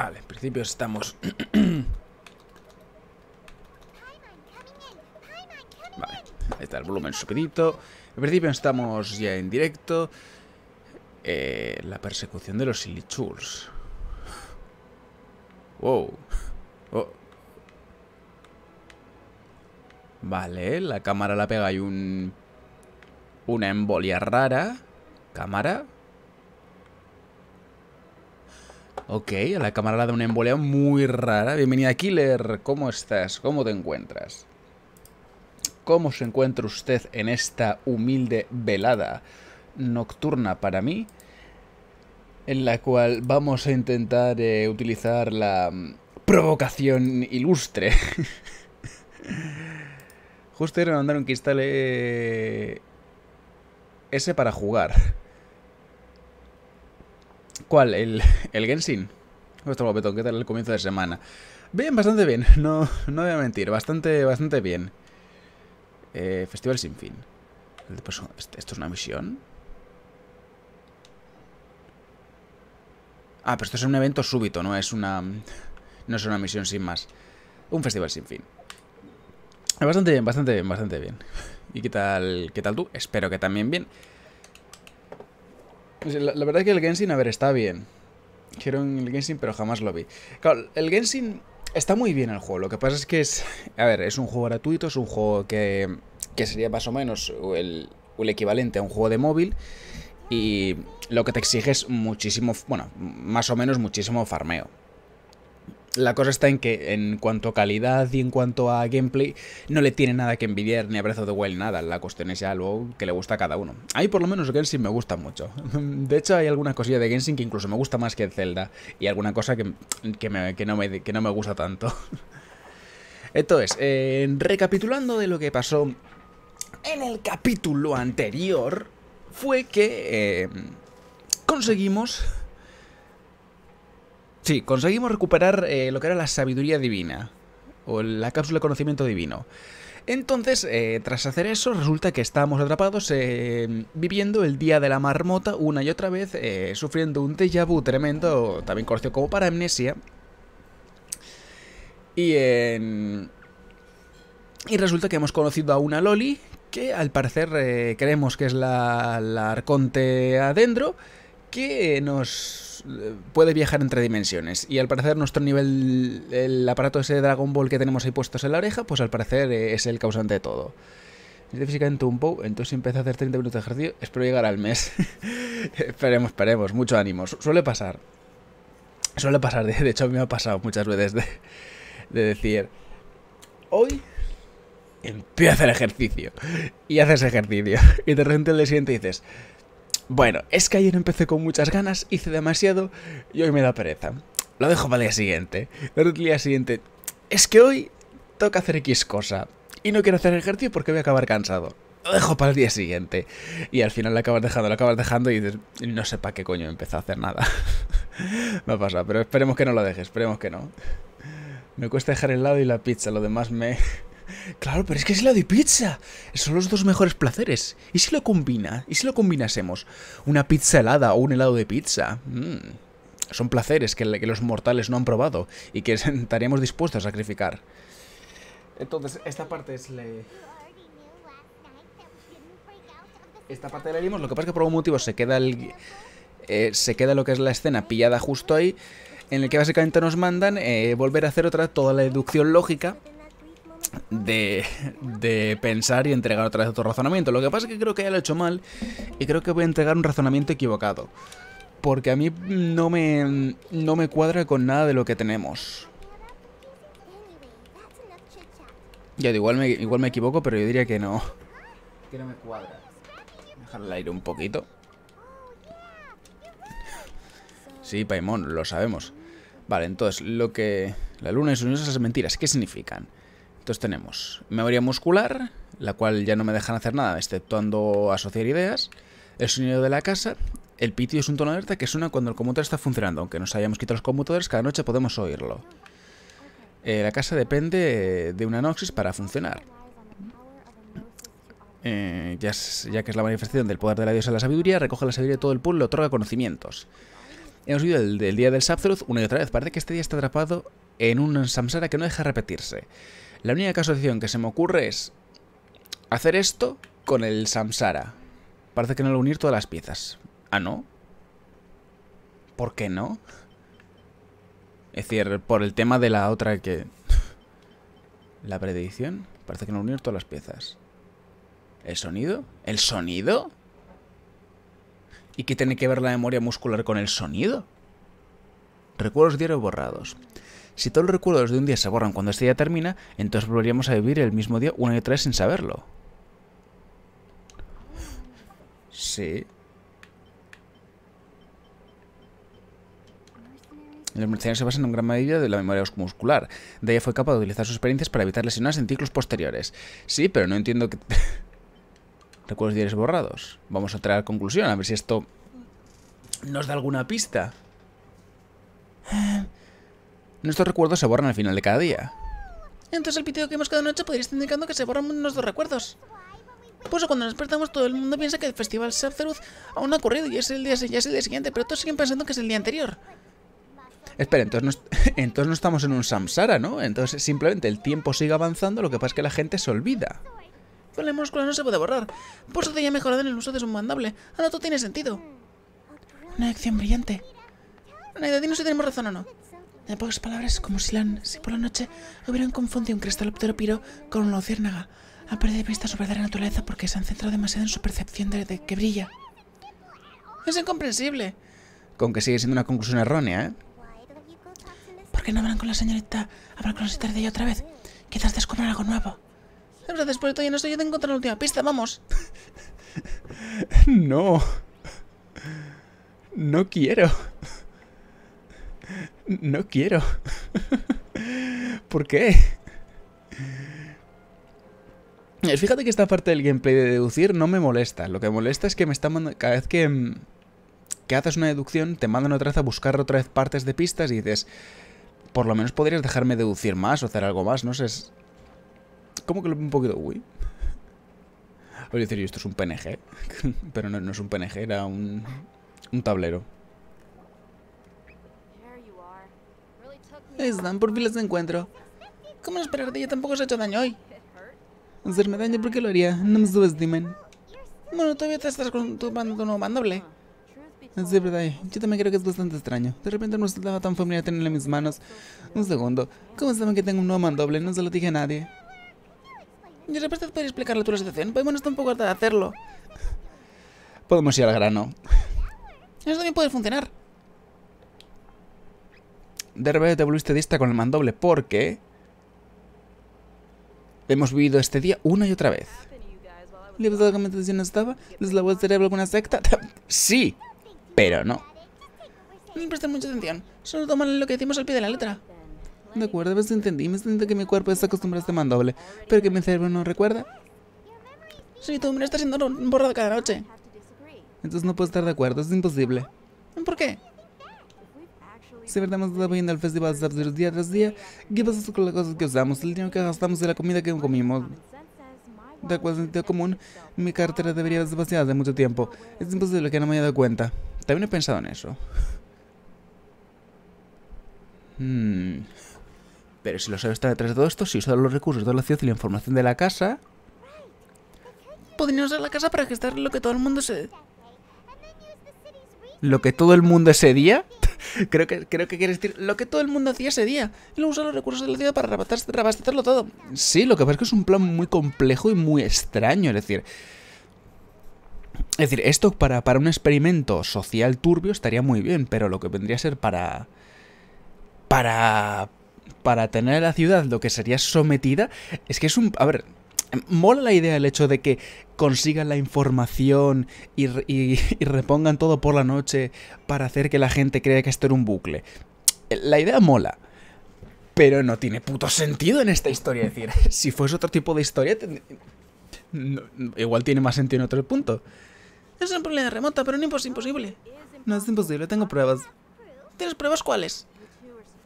Vale, en principio estamos... vale, ahí está el volumen subidito. En principio estamos ya en directo. Eh, la persecución de los Silly Wow. Oh. Vale, la cámara la pega y un... Una embolia rara. Cámara. Ok, a la camarada de un una muy rara. Bienvenida, Killer. ¿Cómo estás? ¿Cómo te encuentras? ¿Cómo se encuentra usted en esta humilde velada nocturna para mí? En la cual vamos a intentar eh, utilizar la mm, provocación ilustre. Justo ir a mandar un cristal... Eh, ese para jugar. ¿Cuál? ¿El, el Genshin? Vuestro guapetón, ¿qué tal el comienzo de semana? Bien, bastante bien, no, no voy a mentir, bastante, bastante bien. Eh, festival sin fin. ¿Esto es una misión? Ah, pero esto es un evento súbito, no es una... No es una misión sin más. Un festival sin fin. Bastante bien, bastante bien, bastante bien. ¿Y qué tal, qué tal tú? Espero que también bien la, verdad es que el Genshin, a ver, está bien. Quiero el Genshin, pero jamás lo vi. Claro, el Genshin está muy bien el juego. Lo que pasa es que es. A ver, es un juego gratuito, es un juego que, que sería más o menos el, el equivalente a un juego de móvil. Y lo que te exige es muchísimo. Bueno, más o menos muchísimo farmeo. La cosa está en que en cuanto a calidad y en cuanto a gameplay no le tiene nada que envidiar ni a Breath of the Wild nada, la cuestión es ya algo que le gusta a cada uno. Ahí por lo menos Genshin me gusta mucho. De hecho hay alguna cosilla de Genshin que incluso me gusta más que Zelda y alguna cosa que, no, me, gusta tanto. Entonces, recapitulando de lo que pasó en el capítulo anterior, fue que eh, conseguimos Sí, conseguimos recuperar eh, lo que era la sabiduría divina, o la cápsula de conocimiento divino. Entonces, eh, tras hacer eso, resulta que estábamos atrapados eh, viviendo el día de la marmota una y otra vez, sufriendo un déjà vu tremendo, también conocido como para Y, y resulta que hemos conocido a una Loli, que al parecer creemos que es la, la Arconte Adendro que nos eh, puede viajar entre dimensiones. Y al parecer nuestro nivel, el aparato ese Dragon Ball que tenemos ahí puestos en la oreja, pues al parecer eh, es el causante de todo. Es físicamente un poco, entonces empieza a hacer 30 minutos de ejercicio, espero llegar al mes. esperemos, esperemos, mucho ánimo. Suele pasar. Suele pasar, de hecho me ha pasado muchas veces de, decir, hoy empieza el ejercicio. Y haces ejercicio. Y de repente le siguiente dices, bueno, es que ayer empecé con muchas ganas, hice demasiado y hoy me da pereza. Lo dejo para el día siguiente. El día siguiente. Es que hoy toca hacer X cosa y no quiero hacer ejercicio porque voy a acabar cansado. Lo dejo para el día siguiente. Y al final lo acabas dejando, lo acabas dejando y no sé para qué coño empezó a hacer nada. No ha pasado, pero esperemos que no lo dejes, esperemos que no. Me cuesta dejar el lado y la pizza, lo demás me... Claro, pero es que es helado y pizza. Son los dos mejores placeres. ¿Y si lo combina? ¿Y si lo combinásemos? Una pizza helada o un helado de pizza. Mm. Son placeres que, los mortales no han probado y que estaríamos dispuestos a sacrificar. Entonces, esta parte es la... Esta parte la leímos, lo que pasa es que por algún motivo se queda eh, se queda lo que es la escena pillada justo ahí, en el que básicamente nos mandan eh, volver a hacer otra, toda la deducción lógica de, pensar y entregar otra vez otro razonamiento. Lo que pasa es que creo que ya lo he hecho mal y creo que voy a entregar un razonamiento equivocado. Porque a mí no me, no me cuadra con nada de lo que tenemos. Ya, igual me, igual me equivoco, pero yo diría que no. Que no me cuadra. Dejar el aire un poquito. Sí, Paimon, lo sabemos. Vale, entonces, lo que... La luna y sus es mentiras, ¿qué significan? tenemos memoria muscular, la cual ya no me dejan hacer nada, exceptuando asociar ideas, el sonido de la casa, el pitio es un tono alerta que suena cuando el conmutador está funcionando, aunque nos hayamos quitado los conmutadores, cada noche podemos oírlo. Eh, la casa depende de una noxis para funcionar. Eh, ya, ya, que es la manifestación del poder de la diosa de la sabiduría, recoge la sabiduría de todo el pueblo y le otorga conocimientos. Hemos oído el, día del Sapthroth una y otra vez. Parece que este día está atrapado en un samsara que no deja repetirse. La única asociación que se me ocurre es hacer esto con el Samsara. Parece que no lo unir todas las piezas. ¿Ah, no? ¿Por qué no? Es decir, por el tema de la otra que... La predicción. Parece que no unir todas las piezas. ¿El sonido? ¿El sonido? ¿Y qué tiene que ver la memoria muscular con el sonido? Recuerdos diarios borrados. Si todos los recuerdos de un día se borran cuando este día termina, entonces volveríamos a vivir el mismo día una y otra vez sin saberlo. Sí. Los mercenarios se basan en gran medida de la memoria muscular. De ella fue capaz de utilizar sus experiencias para evitar lesiones en ciclos posteriores. Sí, pero no entiendo que... Recuerdos diarios borrados. Vamos a traer conclusión, a ver si esto nos da alguna pista. Nuestros recuerdos se borran al final de cada día. Entonces el pitido que hemos cada noche podría estar indicando que se borran nuestros recuerdos. Por eso cuando nos despertamos todo el mundo piensa que el festival Sephiroth aún no ha ocurrido y es el día, ya es siguiente, pero todos siguen pensando que es el día anterior. Espera, entonces no, estamos en un samsara, ¿no? Entonces simplemente el tiempo sigue avanzando, lo que pasa es que la gente se olvida. Con la múscula no se puede borrar. Por eso te haya mejorado en el uso de su mandable. Ahora todo tiene sentido. Una acción brillante. Naida, dime si tenemos razón o no de pocas palabras, como si, si por la noche hubieran confundido un cristaloptero piro con una luciérnaga. Ha perdido vista su verdadera naturaleza porque se han centrado demasiado en su percepción de, que brilla. Es incomprensible. Con que sigue siendo una conclusión errónea, ¿eh? ¿Por qué no hablan con la señorita? Hablan con la señorita de ella otra vez. Quizás descubran algo nuevo. Después de no estoy yo de encontrar la última pista, vamos. no. No quiero. No quiero. ¿Por qué? Eh, fíjate que esta parte del gameplay de deducir no me molesta. Lo que me molesta es que me está Cada vez mm, que, haces una deducción, te mandan otra vez a buscar otra vez partes de pistas y dices... Por lo menos podrías dejarme deducir más o hacer algo más, no sé... ¿Cómo que lo un poquito... Uy. Voy decir, esto es un PNG. Pero no, es un PNG, era un tablero. están, por fin las encuentro. ¿Cómo no esperar de ella? Tampoco se ha hecho daño hoy. Hacerme daño, ¿por qué lo haría? No me subestimen. Bueno, todavía te estás con tu nuevo mandoble. Es de verdad, eh. yo también creo que es bastante extraño. De repente no estaba tan familiar tenerlo en mis manos. Un segundo, ¿cómo saben que tengo un nuevo mandoble? No se lo dije a nadie. ¿Y de repente podría explicarle tu la situación? Podemos pues estar un poco harta de hacerlo. Podemos ir al grano. Eso también puede funcionar de repente te volviste dista con el mandoble porque hemos vivido este día una y otra vez. ¿Libertad de no estaba? ¿Les lavó el cerebro alguna secta? sí, pero no. No presten mucha atención. Solo toman lo que decimos al pie de la letra. De acuerdo, a veces entendí. Me siento que mi cuerpo está acostumbrado a este mandoble, pero que mi cerebro no recuerda. Sí, tu memoria está siendo borrada cada noche. Entonces no puedo estar de acuerdo, es imposible. ¿Por qué? Si verdad la bien al festival de día tras día, ¿qué pasa con las cosas que usamos? El dinero que gastamos de la comida que comimos. De acuerdo sentido común, mi cartera debería ser vaciada de mucho tiempo. Es imposible que no me haya dado cuenta. También he pensado en eso. Hmm. Pero si lo sabes están detrás de todo esto, si usan los recursos de la ciudad y la información de la casa... Podrían usar la casa para gestar lo que todo el mundo se... ¿Lo que todo el mundo ese día? creo, que, creo que quiere decir lo que todo el mundo hacía ese día. Y usa los recursos de la ciudad para reabastecerlo todo. Sí, lo que pasa es que es un plan muy complejo y muy extraño. Es decir, es decir esto para, para un experimento social turbio estaría muy bien, pero lo que vendría a ser para... Para... Para tener la ciudad lo que sería sometida, es que es un... A ver, mola la idea el hecho de que consigan la información y, repongan todo por la noche para hacer que la gente crea que esto era un bucle. La idea mola. Pero no tiene puto sentido en esta historia. Es decir, si fuese otro tipo de historia, igual tiene más sentido en otro punto. Es un problema remota, pero no es imposible. No es imposible, tengo pruebas. ¿Tienes pruebas cuáles?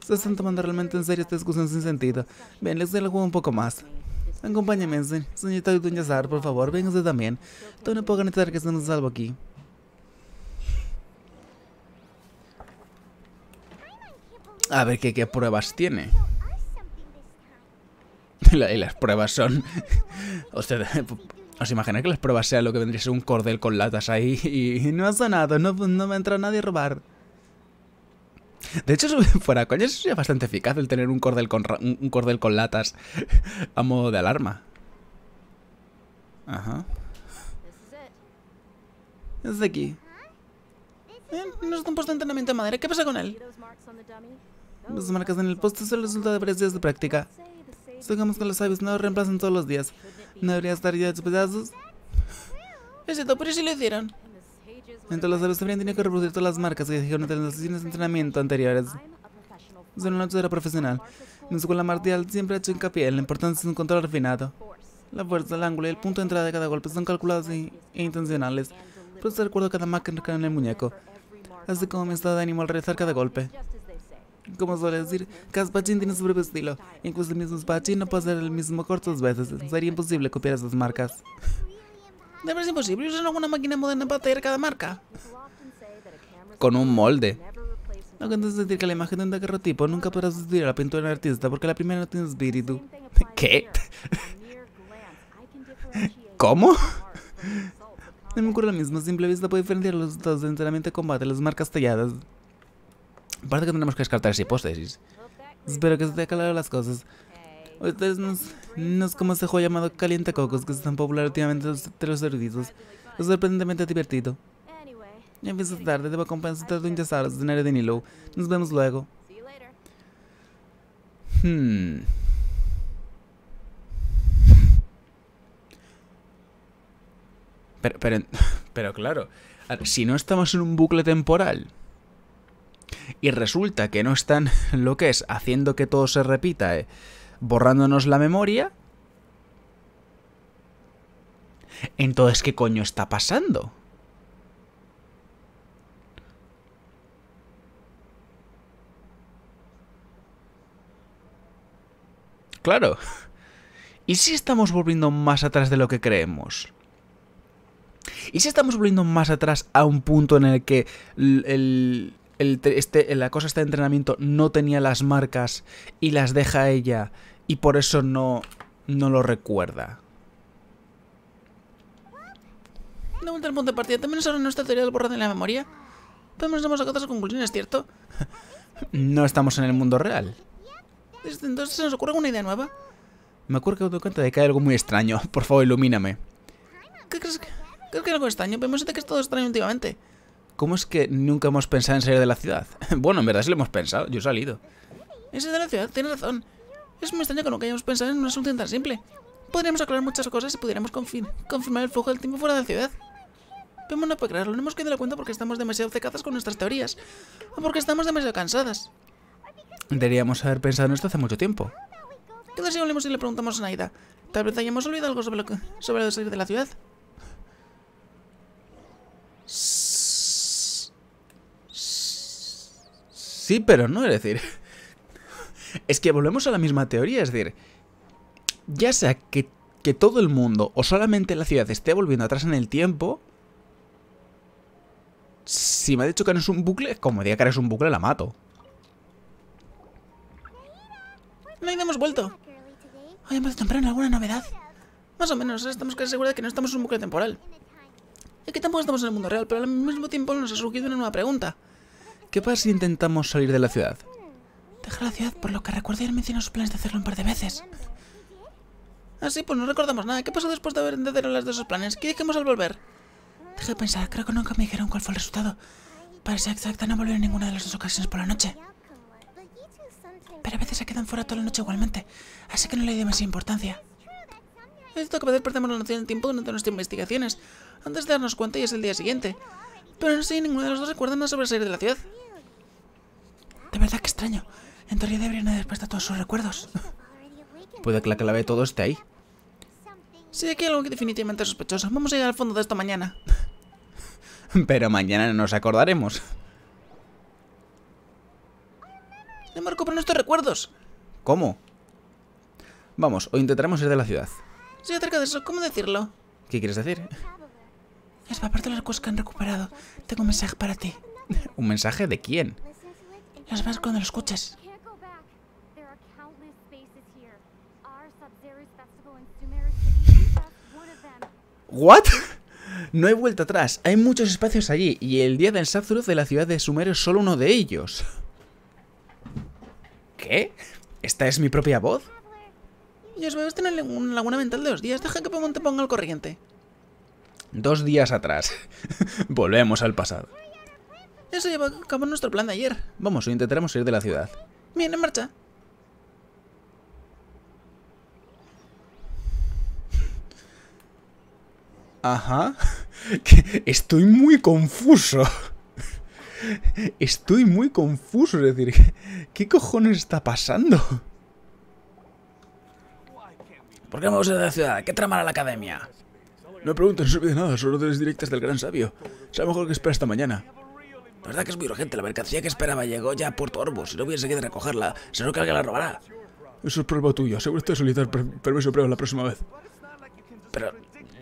Se están tomando realmente en serio esta discusión sin sentido. Bien, les un poco más. Acompáñame, señorita de doña por favor, usted también. Todo no puedo garantizar que estemos salvo aquí. A ver qué, pruebas tiene. y las pruebas son... Usted, ¿Os imagináis que las pruebas sean lo que vendría ser un cordel con latas ahí? Y no ha sonado, no, no me entra nadie a robar. De hecho, fuera coño, eso sería bastante eficaz el tener un cordel con, un cordel con latas a modo de alarma. Ajá. Es de aquí. Eh, no es un puesto de entrenamiento de madera. ¿Qué pasa con él? Las marcas en el poste son el resultado de varios días de práctica. Digamos con los aves no reemplazan todos los días. ¿No debería estar ya de pedazos? Es cierto, pero si lo hicieron. Entonces a los que reproducir todas las marcas que dejaron en las sesiones de entrenamiento anteriores. Soy una era profesional. En su escuela martial siempre ha hecho hincapié en la importancia de un control refinado. La fuerza, el ángulo y el punto de entrada de cada golpe son calculados e, intencionales, pero se recuerdo cada marca en el muñeco, así como mi estado de ánimo al realizar cada golpe. Como suele decir, cada spachín tiene su propio estilo, incluso el mismo spachín no puede hacer el mismo corto dos veces, sería imposible copiar esas marcas. Debe ser imposible usar alguna máquina moderna para tallar cada marca. Con un molde. No decir que la imagen de un tipo nunca podrá sustituir a la pintura de un artista porque la primera no tiene espíritu. ¿Qué? ¿Cómo? No me ocurre lo mismo, simple vista puede diferenciar los dos de enteramente combate, las marcas talladas. Parece que tenemos que descartar esa hipótesis. Espero que se te aclaren las cosas. Ustedes no, es como ese juego llamado cocos que es tan popular últimamente entre los eruditos. Es sorprendentemente divertido. Ya empieza tarde, debo compensar de un los de de Nilo. Nos vemos luego. Hmm. Pero, pero, pero claro, si no estamos en un bucle temporal y resulta que no están lo que es haciendo que todo se repita, eh, borrándonos la memoria. Entonces, ¿qué coño está pasando? Claro. ¿Y si estamos volviendo más atrás de lo que creemos? ¿Y si estamos volviendo más atrás a un punto en el que el, el, este, eh, la cosa este entrenamiento no tenía las marcas y las deja ella y por eso no, no lo recuerda. De vuelta al punto de partida, ¿también usaron nuestra teoría del borrado en la memoria? Podemos hemos sacado otras es ¿cierto? no estamos en el mundo real. Desde entonces se nos ocurre alguna idea nueva. Me acuerdo que me doy cuenta de que hay algo muy extraño. Por favor, ilumíname. ¿Qué crees que, creo que es algo extraño? Vemos de que es todo extraño últimamente. ¿Cómo es que nunca hemos pensado en salir de la ciudad? bueno, en verdad sí lo hemos pensado, yo he salido. Ese de la ciudad, tiene razón. Es muy extraño que nunca hayamos pensado en un asunto tan simple. Podríamos aclarar muchas cosas si pudiéramos confirmar el flujo del tiempo fuera de la ciudad. Pero no puede creerlo, no hemos quedado la cuenta porque estamos demasiado cecadas con nuestras teorías. O porque estamos demasiado cansadas. Deberíamos haber pensado en esto hace mucho tiempo. ¿Qué tal si volvemos y le preguntamos a Naida? Tal vez hayamos olvidado algo sobre lo, sobre lo de salir de la ciudad. Sí. sí, pero no, es decir... Es que volvemos a la misma teoría, es decir... Ya sea que, todo el mundo o solamente la ciudad esté volviendo atrás en el tiempo... Si me ha dicho que no es un bucle, como diga que es un bucle, la mato. No hemos vuelto. Hoy hemos temprano alguna novedad. Más o menos, estamos casi seguros de que no estamos en un bucle temporal. Y que tampoco estamos en el mundo real, pero al mismo tiempo nos ha surgido una nueva pregunta. ¿Qué pasa si intentamos salir de la ciudad? Deja la ciudad, por lo que recuerdo, mencionó sus planes de hacerlo un par de veces. Así ah, pues, no recordamos nada. ¿Qué pasó después de haber entendido las de esos planes? ¿Qué dijimos al volver? Dejé de pensar, creo que nunca me dijeron cuál fue el resultado. Para ser exacta, no volví en ninguna de las dos ocasiones por la noche. Pero a veces se quedan fuera toda la noche igualmente, así que no le di demasiada importancia. Es Esto que a veces perdemos la noción del tiempo durante nuestras investigaciones, antes de darnos cuenta y es el día siguiente. Pero no sé, ninguno de los dos recuerda nada sobre salir de la ciudad. De verdad que extraño. En teoría deberían haber puesto todos sus recuerdos. Puede que la clave de todo esté ahí. Sí, aquí hay algo que definitivamente sospechoso. Vamos a ir al fondo de esto mañana. Pero mañana no nos acordaremos. marco por nuestros recuerdos. ¿Cómo? Vamos, o intentaremos ir de la ciudad. Sí, acerca de eso, ¿cómo decirlo? ¿Qué quieres decir? Es parte de las cosas que han recuperado. Tengo un mensaje para ti. ¿Un mensaje de quién? Las vas cuando lo escuches. ¿What? No he vuelto atrás, hay muchos espacios allí, y el día del Sapsuroth de la ciudad de Sumer es solo uno de ellos. ¿Qué? ¿Esta es mi propia voz? Yo os veo tener una laguna mental de dos días, deja que te ponga al corriente. Dos días atrás. Volvemos al pasado. Eso lleva a cabo nuestro plan de ayer. Vamos, intentaremos ir de la ciudad. Bien, en marcha. Ajá. estoy muy confuso. Estoy muy confuso. Es decir, ¿qué cojones está pasando? ¿Por qué vamos a la ciudad? ¿Qué trama la academia? No pregunten olvide nada, Son órdenes directas del gran sabio. Será mejor que espera hasta mañana. La verdad que es muy urgente, la mercancía que esperaba llegó ya a Puerto Orbo. Si no hubiese seguido recogerla, seguro que alguien la robará. Eso es prueba tuya, seguro que solicitar per permiso de prueba la próxima vez. Pero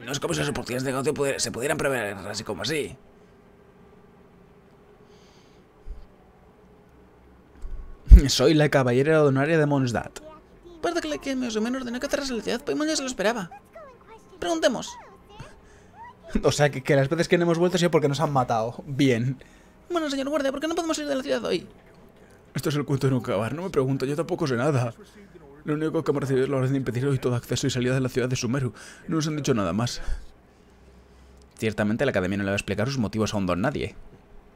no es como si las oportunidades de negocio se pudieran prever así como así. Soy la caballera donaria de Monsdat. Parece que la que más o menos ordenó que cerrase la ciudad pues ya se lo esperaba. Preguntemos. O sea, que, que las veces que no hemos vuelto ha sido porque nos han matado. Bien. Bueno, señor guardia, ¿por qué no podemos salir de la ciudad hoy? Esto es el cuento de no acabar. No me pregunto, yo tampoco sé nada. Lo único que hemos recibido es la orden de impedir hoy todo acceso y salida de la ciudad de Sumeru. No nos han dicho nada más. Ciertamente la academia no le va a explicar sus motivos a un don nadie.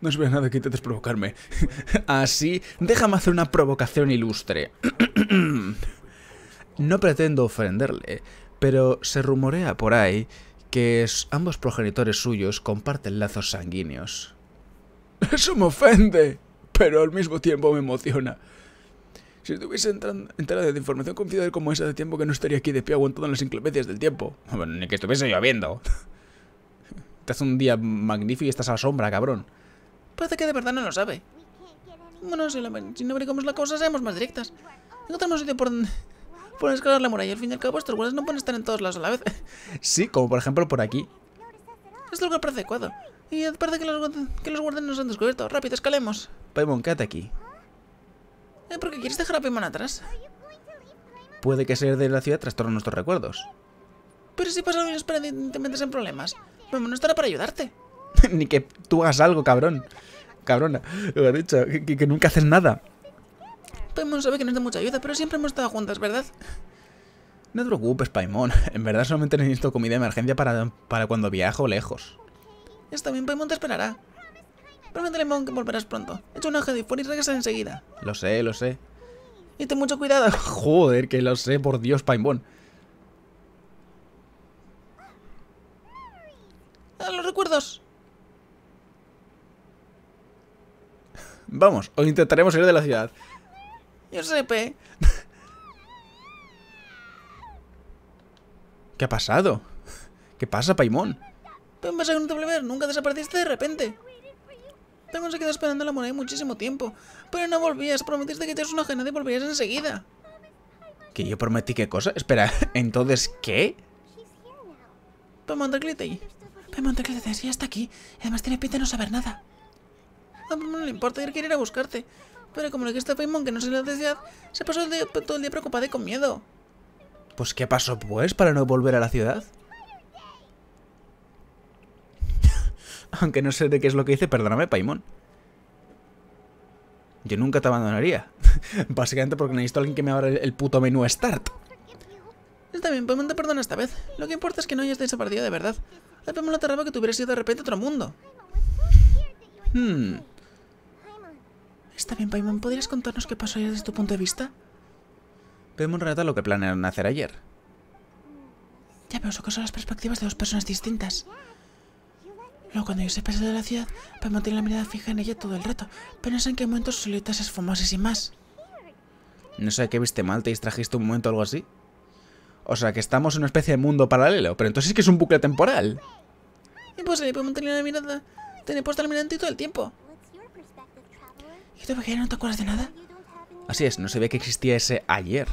No es nada que intentes provocarme. Así, déjame hacer una provocación ilustre. no pretendo ofenderle, pero se rumorea por ahí que ambos progenitores suyos comparten lazos sanguíneos. Eso me ofende, pero al mismo tiempo me emociona. Si estuviese enterada de información confidencial como esa de tiempo que no estaría aquí de pie aguantando las inclemencias del tiempo. Bueno, ni que estuviese lloviendo. Te hace un día magnífico y estás a la sombra, cabrón. Parece que de verdad no lo sabe. Bueno, si, no abrigamos la cosa, seamos más directas. Encontramos sitio por Por escalar la muralla. Al fin y al cabo, estos no pueden estar en todos las a la vez. sí, como por ejemplo por aquí. Es lo lugar parece adecuado. Y aparte que los, que los guardias nos han descubierto. Rápido, escalemos. Paimon, quédate aquí. Eh, ¿Por qué quieres dejar a Paimon atrás? Puede que ser de la ciudad trastorne nuestros recuerdos. Pero si pasa algo sin problemas. Paimon no estará para ayudarte. Ni que tú hagas algo, cabrón. Cabrona, lo he dicho, que, nunca haces nada. Paimon sabe que no es de mucha ayuda, pero siempre hemos estado juntas, ¿verdad? No te preocupes, Paimon. En verdad solamente necesito comida de emergencia para, para cuando viajo lejos. Está bien, Paimon pues te esperará. Prométele, Mon, que volverás pronto. Echa un ojo de fuera y regresa enseguida. Lo sé, lo sé. Y ten mucho cuidado. Joder, que lo sé, por Dios, Paimon. ¡A ah, los recuerdos! Vamos, hoy intentaremos ir de la ciudad. Yo sé, ¿Qué ha pasado? ¿Qué pasa, Paimon? Fue un mensaje no nunca desapareciste de repente. Tengo se esperando la moneda muchísimo tiempo, pero no volvías, prometiste que te una genada y volverías enseguida. ¿Que yo prometí qué cosa? Espera, ¿entonces qué? Pemantaclitei. Pues Pemantaclitei, pues ya está aquí. Además tiene pinta de no saber nada. A no le importa, él quiere ir a buscarte. Pero como le dijiste a Paimon que no se la ciudad, se pasó todo el día preocupado y con miedo. Pues ¿qué pasó pues para no volver a la ciudad? Aunque no sé de qué es lo que dice, perdóname, Paimon. Yo nunca te abandonaría. Básicamente porque necesito a alguien que me abra el puto menú Start. Está bien, Paimon te perdona esta vez. Lo que importa es que no hayas desaparecido de verdad. La Paimon la que tuvieras sido de repente otro mundo. Hmm. Está bien, Paimon. ¿Podrías contarnos qué pasó ayer desde tu punto de vista? Paimon relata lo que planearon hacer ayer. Ya veo, son las perspectivas de dos personas distintas. Luego cuando yo se pase de la ciudad, para pues mantener la mirada fija en ella todo el rato, pero no sé en qué momento solitas se esfumó sin más. No sé qué viste mal, te distrajiste un momento o algo así. O sea, que estamos en una especie de mundo paralelo, pero entonces es que es un bucle temporal. Imposible, puedes mantener la mirada. Tener puesta la mirada todo el tiempo. ¿Y tú, Vegeta, no te acuerdas de nada? Así es, no sabía que existía ese ayer.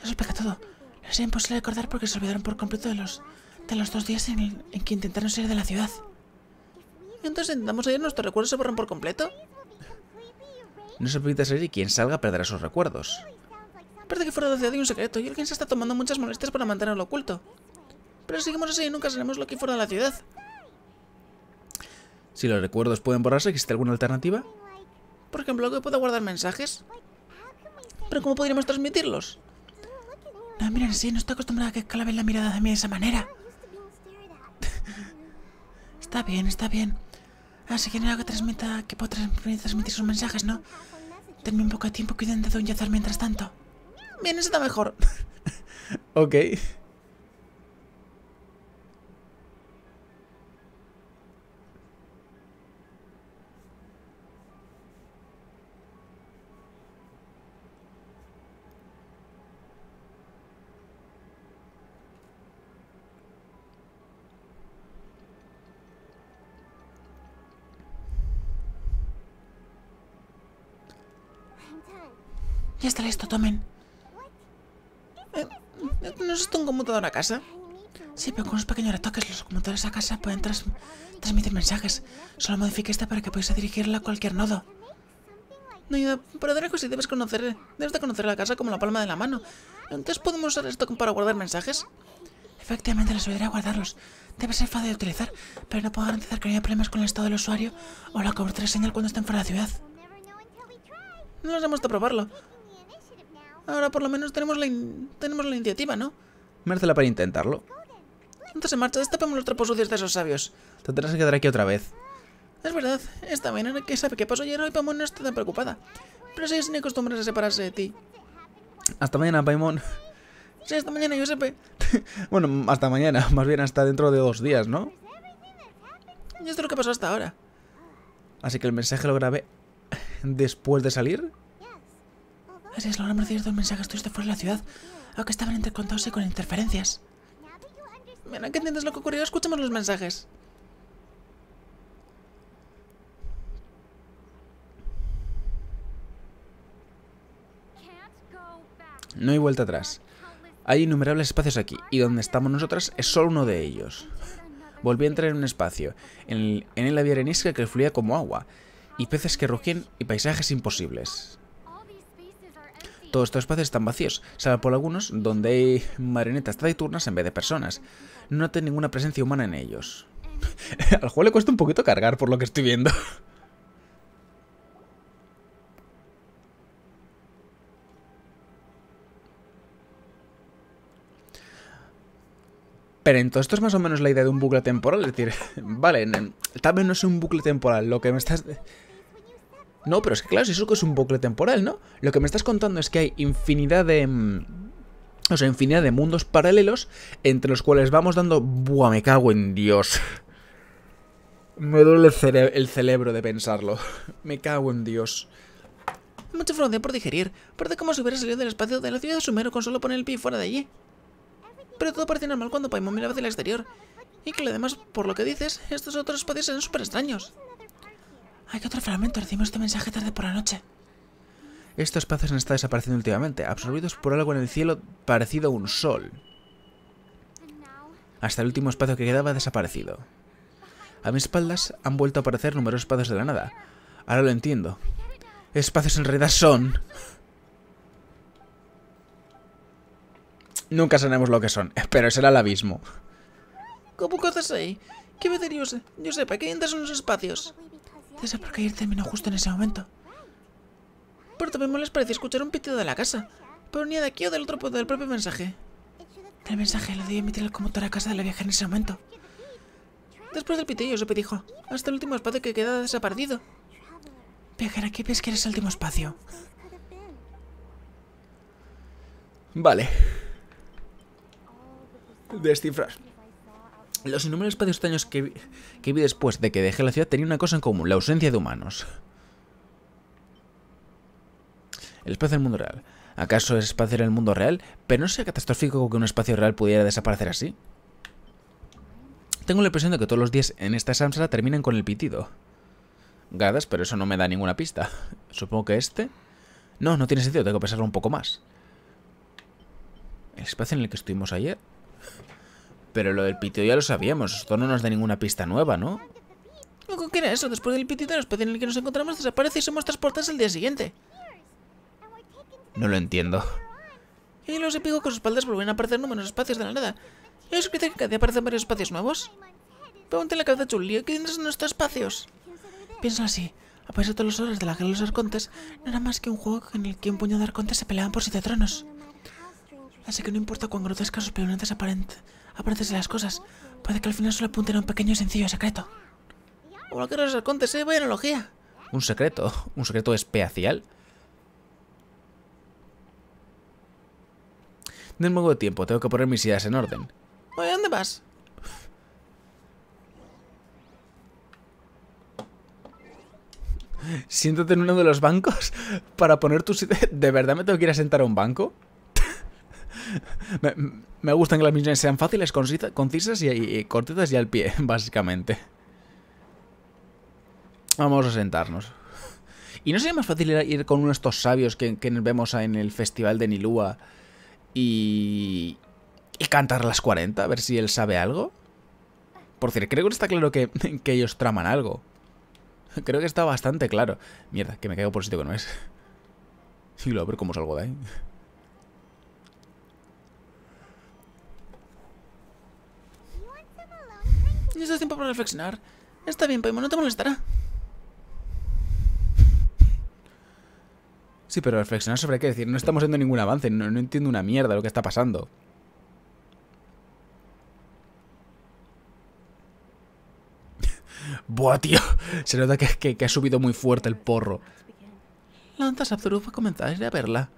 Eso explica todo. es imposible recordar porque se olvidaron por completo de los, de los dos días en, en que intentaron salir de la ciudad entonces intentamos oír, nuestros recuerdos se borran por completo? No se permite salir y quien salga perderá esos recuerdos. Parece que fuera de la ciudad hay un secreto y alguien se está tomando muchas molestias para mantenerlo oculto. Pero seguimos así y nunca seremos lo que fuera de la ciudad. Si los recuerdos pueden borrarse, ¿existe alguna alternativa? Por ejemplo, que pueda guardar mensajes. Pero ¿cómo podríamos transmitirlos? No, ah, miren, sí, no estoy acostumbrada a que claven la mirada de mí de esa manera. está bien, está bien. Así ah, que no que transmita, que pueda transmitir sus mensajes, ¿no? Denme un poco de tiempo cuidando de un yazar mientras tanto. Bien, eso está mejor. ok. Ya está listo, tomen. Eh, ¿No es esto un computador a casa? Sí, pero con unos pequeños retoques los computadores a casa pueden transmitir mensajes. Solo modifique esta para que puedas dirigirla a cualquier nodo. No ayuda, pero Draco, si debes conocer, debes de conocer la casa como la palma de la mano. Entonces podemos usar esto para guardar mensajes. Efectivamente, les ayudaré a guardarlos. Debe ser fácil de utilizar, pero no puedo garantizar que no haya problemas con el estado del usuario o la cobertura de señal cuando estén fuera de la ciudad. No nos hemos de probarlo. Ahora por lo menos tenemos la, tenemos la iniciativa, ¿no? Mércela para intentarlo. Entonces en marcha, destapemos los trapos sucios de esos sabios. Te tendrás que quedar aquí otra vez. Es verdad, esta mañana que sabe qué pasó ayer, hoy Paimon no está tan preocupada. Pero sí sin acostumbrarse a separarse de ti. Hasta mañana, Paimon. Sí, hasta mañana, Giuseppe. bueno, hasta mañana, más bien hasta dentro de dos días, ¿no? Y esto es lo que pasó hasta ahora. Así que el mensaje lo grabé después de salir. Así es, han recibir dos mensajes tuyos de fuera de la ciudad, aunque estaban intercontados y con interferencias. Mira, que entiendes lo que ocurrió, escuchemos los mensajes. No hay vuelta atrás. Hay innumerables espacios aquí, y donde estamos nosotras es solo uno de ellos. Volví a entrar en un espacio. En, el, en él había arenisca que fluía como agua, y peces que rugían y paisajes imposibles. Todos estos espacios están vacíos, salvo por algunos donde hay marionetas taciturnas en vez de personas. No tengo ninguna presencia humana en ellos. Al juego le cuesta un poquito cargar por lo que estoy viendo. Pero entonces esto es más o menos la idea de un bucle temporal, es decir, vale, tal vez no es un bucle temporal, lo que me estás... No, pero es que claro, si eso es un bucle temporal, ¿no? Lo que me estás contando es que hay infinidad de... Mm, o sea, infinidad de mundos paralelos entre los cuales vamos dando... Buah, me cago en Dios. Me duele el, cerebro de pensarlo. Me cago en Dios. Mucha información por digerir. Parece como si hubiera salido del espacio de la ciudad de Sumero con solo poner el pie fuera de allí. Pero todo parece normal cuando Paimon miraba hacia el exterior. Y que además, por lo que dices, estos otros espacios son súper extraños. Hay otro fragmento, recibimos este mensaje tarde por la noche. Estos espacios han estado desapareciendo últimamente, absorbidos por algo en el cielo parecido a un sol. Hasta el último espacio que quedaba ha desaparecido. A mis espaldas han vuelto a aparecer numerosos espacios de la nada. Ahora lo entiendo. Espacios en realidad son... Nunca sabemos lo que son, pero será el abismo. ¿Cómo cosas ahí? ¿Qué me yo, yo sepa, ¿qué entran en los espacios? Porque sé ayer terminó justo en ese momento. Por también me les parecía escuchar un pitido de la casa. Pero ni de aquí o del otro del propio mensaje. El mensaje lo dio emitir al conductor a casa de la viaje en ese momento. Después del pitillo, se dijo, hasta el último espacio que queda desaparecido. Viajera, ¿qué ves pues, que eres el último espacio? Vale. Descifras. Los innumerables espacios extraños que, vi después de que dejé la ciudad tenían una cosa en común, la ausencia de humanos. El espacio del mundo real. ¿Acaso es espacio era el mundo real? Pero no sea catastrófico que un espacio real pudiera desaparecer así. Tengo la impresión de que todos los días en esta samsara terminan con el pitido. Gadas, pero eso no me da ninguna pista. Supongo que este... No, no tiene sentido, tengo que pensarlo un poco más. ¿El espacio en el que estuvimos ayer? Pero lo del pito ya lo sabíamos, esto no nos da ninguna pista nueva, ¿no? ¿Qué era eso? Después del pitido, el en el que nos encontramos desaparece y somos transportados el día siguiente. No lo entiendo. Y los epigos con sus espaldas vuelven a aparecer numerosos espacios de la nada. ¿Y eso que cada día aparecen varios espacios nuevos? Pregúntale a la cabeza ¿qué tienes en estos espacios? Piensa así. A pesar de las horas de la guerra de los arcontes, no era más que un juego en el que un puño de arcontes se peleaban por siete tronos. Así que no importa cuán grotesca sus planetas aparenten de las cosas. Puede que al final solo apunte a un pequeño y sencillo secreto. O lo que nos contes, eh, analogía. ¿Un secreto? ¿Un secreto especial No poco de tiempo, tengo que poner mis ideas en orden. ¿dónde vas? Siéntate en uno de los bancos para poner tus ideas. ¿De verdad me tengo que ir a sentar a un banco? me, gustan que las misiones sean fáciles, concisas, y, cortitas y al pie, básicamente. Vamos a sentarnos. ¿Y no sería más fácil ir con uno de estos sabios que, nos vemos en el festival de Nilúa y, cantar las 40? A ver si él sabe algo. Por cierto, creo que está claro que, ellos traman algo. Creo que está bastante claro. Mierda, que me caigo por el sitio que no es. Y luego a ver cómo salgo de ahí. necesitas tiempo para reflexionar. Está bien, Paimon, no te molestará. Sí, pero reflexionar sobre qué decir. No estamos viendo ningún avance. No, entiendo una mierda lo que está pasando. Buah, tío. Se nota que, ha subido muy fuerte el porro. La danza Sapturuz va a comenzar. a verla.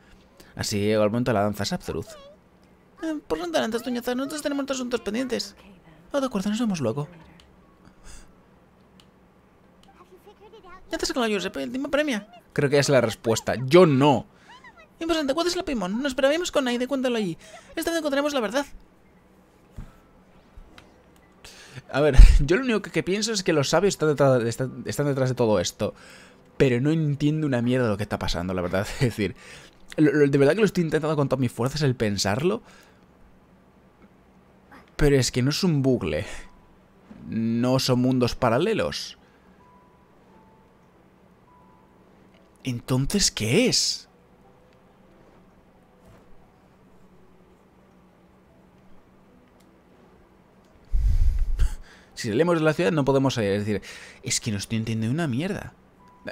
Así llegó el momento de la danza es eh, por lo tanto, antes, Nosotros tenemos otros asuntos pendientes. Ah, de acuerdo, nos vemos luego. ¿Ya te has la El premia. Creo que es la respuesta. Yo no. Importante, ¿cuál es la pimón? Nos preparamos con Aide, cuéntalo allí. Es donde encontraremos la verdad. A ver, yo lo único que, pienso es que los sabios están detrás, de todo esto. Pero no entiendo una mierda lo que está pasando, la verdad. Es decir, de verdad que lo estoy intentando con toda mi fuerza es el pensarlo. Pero es que no es un bucle. No son mundos paralelos. Entonces, ¿qué es? Si salimos de la ciudad no podemos salir. Eh, es decir, es que no estoy entendiendo una mierda.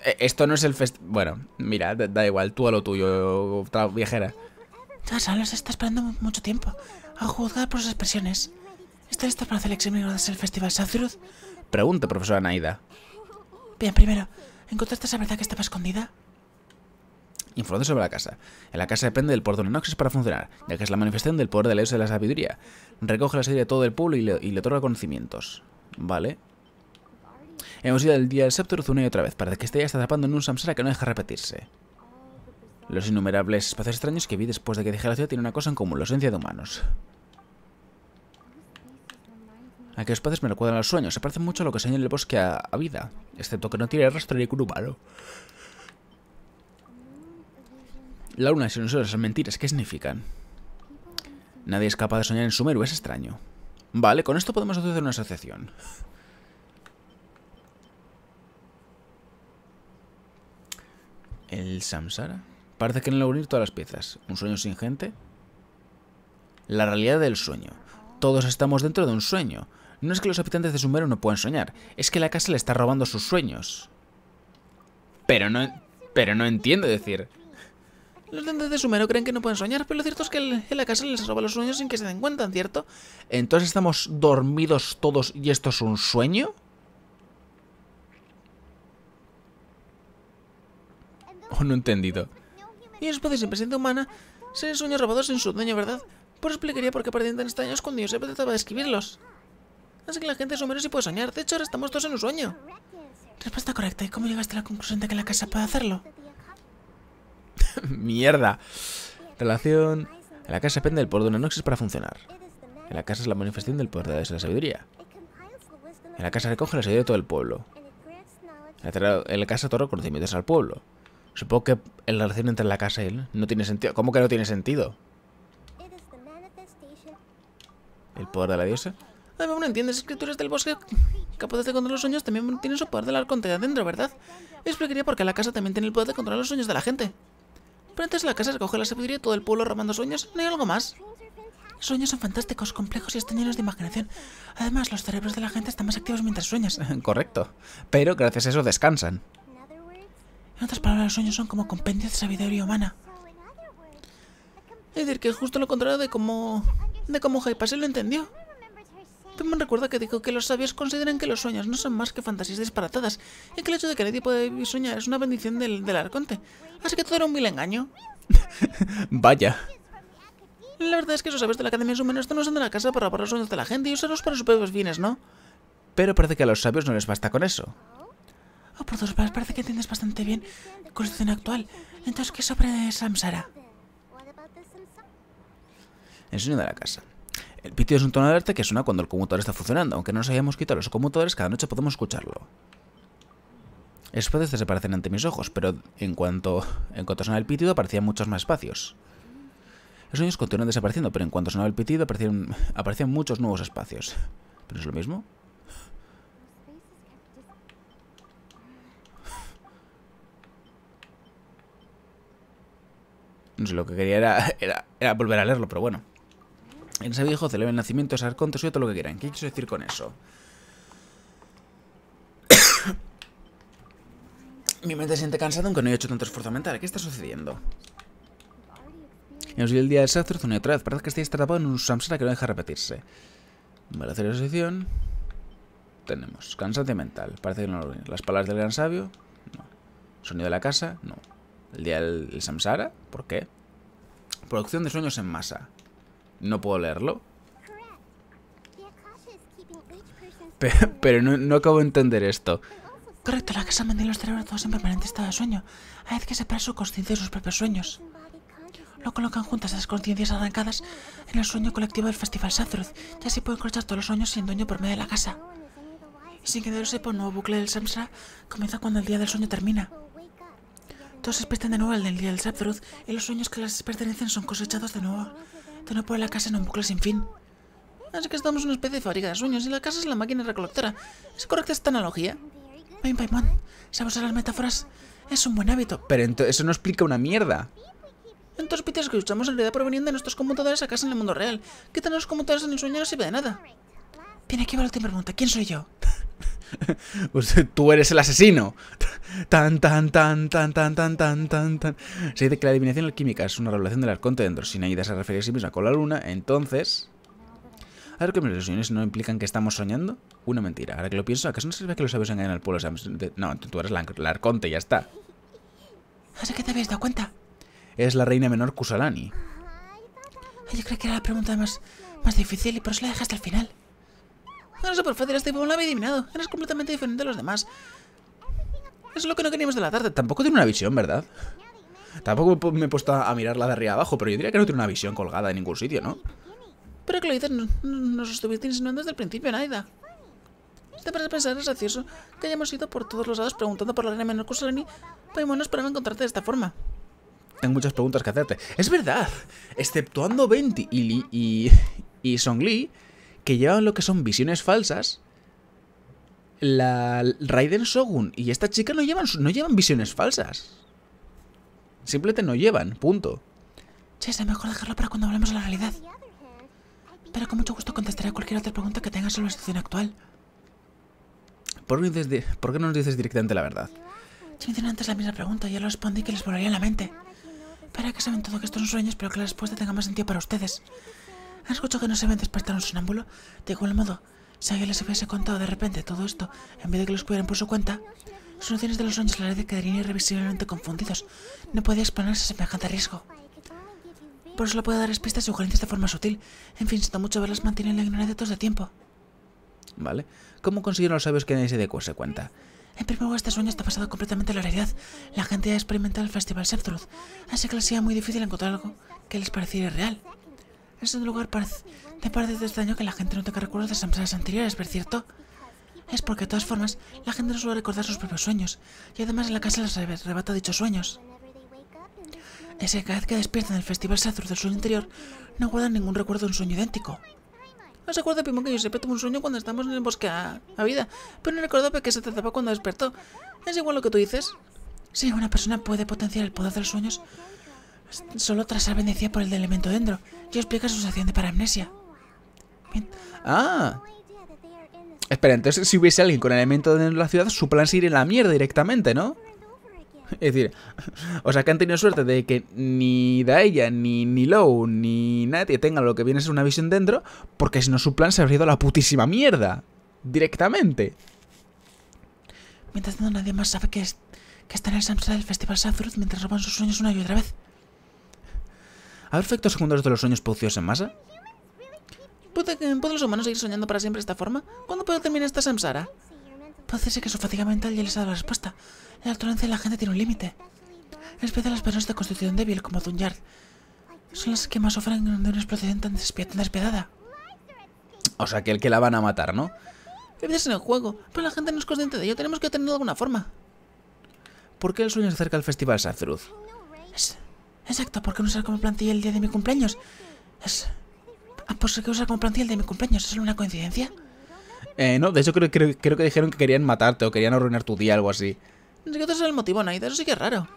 Eh, esto no es el fest... Bueno, mira, da, igual, tú a lo tuyo, viajera. Ya está esperando mucho tiempo, a juzgar por sus expresiones. ¿Está listo para hacer el examen del Festival Southruth? Pregunta, profesora Naida. Bien, primero, ¿encontraste esa verdad que estaba escondida? Información sobre la casa. En la casa depende del portal de Noxus para funcionar, ya que es la manifestación del poder de la de la sabiduría. Recoge la serie de todo el pueblo y le, otorga conocimientos. Vale. Hemos ido al día del Septruth una y otra vez, para que esté ya está tapando en un samsara que no deja repetirse. Los innumerables espacios extraños que vi después de que dejé la ciudad tienen una cosa en común, la ausencia de humanos. Aquellos padres me recuerdan los sueños. Se parece mucho a lo que se en el bosque a, vida. Excepto que no tiene rastro y ningún La luna y son mentiras, ¿qué significan? Nadie es capaz de soñar en Sumeru, es extraño. Vale, con esto podemos hacer una asociación. El Samsara. Parece que no unir todas las piezas. ¿Un sueño sin gente? La realidad del sueño. Todos estamos dentro de un sueño. No es que los habitantes de Sumero no puedan soñar, es que la casa le está robando sus sueños. Pero no, pero no entiendo decir. Los habitantes de Sumero creen que no pueden soñar, pero lo cierto es que la casa les roba los sueños sin que se den cuenta, ¿cierto? Entonces estamos dormidos todos y esto es un sueño. O oh, no entendido. Y después de ser presencia humana, ser sueños robados sin su dueño, ¿verdad? Por explicaría por qué perdían tan extraños este cuando yo se trataba de escribirlos. Así que la gente es número y puede soñar. De hecho, ahora estamos todos en un sueño. Respuesta correcta. ¿Y cómo llegaste a la conclusión de que la casa puede hacerlo? Mierda. Relación... En la casa depende del poder de una noxis para funcionar. En la casa es la manifestación del poder de la sabiduría. En la casa recoge la sabiduría de todo el pueblo. En la casa otorga conocimientos al pueblo. Supongo que la relación entre la casa y él no tiene sentido. ¿Cómo que no tiene sentido? ¿El poder de la diosa? uno entiende entiendes escrituras del bosque capaz de controlar los sueños también tiene su poder de la de adentro, ¿verdad? Explicaría por qué la casa también tiene el poder de controlar los sueños de la gente. Pero antes la casa recoge la sabiduría y todo el pueblo robando sueños. ¿No hay algo más? Los sueños son fantásticos, complejos y están llenos de imaginación. Además, los cerebros de la gente están más activos mientras sueñas. Correcto. Pero gracias a eso descansan. En otras palabras, los sueños son como compendios de sabiduría humana. Es decir, que es justo lo contrario de cómo... de cómo lo entendió me este recuerda que dijo que los sabios consideran que los sueños no son más que fantasías disparatadas y que el hecho de que nadie puede soñar es una bendición del, del arconte. Así que todo era un vil engaño. Vaya. La verdad es que esos sabios de la Academia Sumenos no son de la casa para robar los sueños de la gente y usarlos para sus propios fines, ¿no? Pero parece que a los sabios no les basta con eso. Oh, por dos partes parece que entiendes bastante bien la constitución actual. Entonces, ¿qué sobre Samsara? El sueño de la casa. El pitido es un tono de alerta que suena cuando el conmutador está funcionando. Aunque no nos hayamos quitado los conmutadores, cada noche podemos escucharlo. Espacios desaparecen ante mis ojos, pero en cuanto, en cuanto sonaba el pitido aparecían muchos más espacios. Los sueños continúan desapareciendo, pero en cuanto sonaba el pitido aparecían, muchos nuevos espacios. ¿Pero es lo mismo? No sé, lo que quería era volver a leerlo, pero bueno. En ese viejo celebra el nacimiento de y todo lo que quieran. ¿Qué quiso decir con eso? Mi mente se siente cansada aunque no he hecho tanto esfuerzo mental. ¿Qué está sucediendo? Hemos vivido el día del desastre una y otra vez. Parece que estáis atrapado en un samsara que no deja repetirse. Vale, hacer la sesión. Tenemos Cansante mental. Parece que no lo Las palabras del gran sabio. No. Sonido de la casa. No. El día del samsara. ¿Por qué? Producción de sueños en masa no puedo leerlo. Pero, no, acabo de entender esto. Correcto, la casa mantiene los cerebros todos en permanente estado de sueño, a vez que separa su conciencia de sus propios sueños. Lo colocan juntas las conciencias arrancadas en el sueño colectivo del Festival Samsrud, y así pueden cosechar todos los sueños sin dueño por medio de la casa. Y sin que por sepa, un nuevo bucle del Samsara comienza cuando el día del sueño termina. Todos se despiertan de nuevo el del día del y los sueños que les pertenecen son cosechados de nuevo no por la casa en un bucle sin fin. Así que estamos en una especie de fábrica de sueños y la casa es la máquina recolectora. ¿Es correcta esta analogía? Paim Paimon, sabes usar las metáforas. Es un buen hábito. Pero eso no explica una mierda. Entonces, los que usamos en realidad provenían de nuestros computadores a casa en el mundo real. que los computadores en el sueño no sirve de nada. Viene aquí, la última pregunta. ¿Quién soy yo? Pues, tú eres el asesino. Tan, tan, tan, tan, tan, tan, tan, tan, tan. Se dice que la adivinación alquímica es una revelación del arconte dentro. Si y se refiere a sí misma con la luna, entonces... ¿Ahora que mis ilusiones no implican que estamos soñando? Una mentira. Ahora que lo pienso, ¿acaso no sirve que los sabios engañan al pueblo? No, tú eres el arconte y ya está. Así qué te habéis dado cuenta. Es la reina menor Kusalani. Yo creo que era la pregunta más, más difícil y por eso la dejaste al final sé, por fácil, este tipo lo había adivinado. Eres completamente diferente de los demás. Es lo que no queríamos de la tarde. Tampoco tiene una visión, ¿verdad? Tampoco me he puesto a mirarla de arriba abajo, pero yo diría que no tiene una visión colgada en ningún sitio, ¿no? Pero que lo dices, nos, estuviste insinuando desde el principio, Naida. Te parece pensar, es gracioso, que hayamos ido por todos los lados preguntando por la menor Kusalani, pero pues bueno, esperaba encontrarte de esta forma. Tengo muchas preguntas que hacerte. Es verdad, exceptuando Venti y, Li, y, y que llevan lo que son visiones falsas. La Raiden Shogun y esta chica no llevan, no llevan visiones falsas. Simplemente no llevan, punto. Che, mejor dejarlo para cuando hablemos de la realidad. Pero con mucho gusto contestaré cualquier otra pregunta que tenga sobre la situación actual. ¿Por qué, no nos dices directamente la verdad? Si me antes la misma pregunta, ya lo respondí que les volaría en la mente. Para que saben todo que esto son sueños, pero que la respuesta tenga más sentido para ustedes. ¿Has escuchado que no se ven despertar un sonámbulo? De igual modo, si alguien les hubiese contado de repente todo esto, en vez de que los pudieran por su cuenta, sus nociones de los sueños la red quedarían irrevisiblemente confundidos. No podía exponerse a semejante riesgo. Por eso le puedo dar pistas y sugerencias de forma sutil. En fin, siento mucho verlas mantener la ignorancia todo de este tiempo. Vale. ¿Cómo consiguieron los sabios que nadie se dé cuenta? En primer lugar, este sueño está pasado completamente en la realidad. La gente ha experimentado el Festival Septruth, así que les sería muy difícil encontrar algo que les pareciera real. Es un lugar Te parece extraño que la gente no tenga recuerdos de empresas anteriores, ¿ver cierto? Es porque, de todas formas, la gente no suele recordar sus propios sueños, y además en la casa les arrebata dichos sueños. Es que cada vez que despiertan el Festival Satur del sueño interior, no guardan ningún recuerdo de un sueño idéntico. No se acuerda Pimón que yo siempre un sueño cuando estamos en el bosque a, vida, pero no recuerdo que se trataba cuando despertó. Es igual lo que tú dices. Sí, una persona puede potenciar el poder de los sueños Solo tras la bendecía por el elemento dentro. Y explica su sensación de paramnesia. Ah. Espera, entonces si hubiese alguien con elemento dentro de la ciudad, su plan sería ir en la mierda directamente, ¿no? Es decir, o sea que han tenido suerte de que ni Daella, ni, ni ni nadie tengan lo que viene a ser una visión dentro, porque si no su plan se habría ido a la putísima mierda. Directamente. Mientras tanto nadie más sabe que, es, que está en el Samsara del Festival mientras roban sus sueños una y otra vez. ¿Habrá efectos secundarios de los sueños producidos en masa? ¿Puede, ¿Pueden los humanos seguir soñando para siempre de esta forma? ¿Cuándo puede terminar esta samsara? Parece que su fatiga mental ya les ha dado la respuesta. La tolerancia de la gente tiene un límite. En especial las personas de constitución débil, como Dunyard, son las que más sufren de una explotación tan, despiadada. O sea, que el que la van a matar, ¿no? es en el juego, pero la gente no es consciente de ello. Tenemos que tenerlo de alguna forma. ¿Por qué el sueño se acerca al festival Cruz? Exacto, ¿por qué no usar como plantilla el día de mi cumpleaños? ¿Por qué usar como plantilla el día de mi cumpleaños? ¿Es solo una coincidencia? Eh, no, de hecho creo, creo, que dijeron que querían matarte o querían arruinar tu día, o algo así. No sé qué es el motivo, Naida, eso sí que es raro.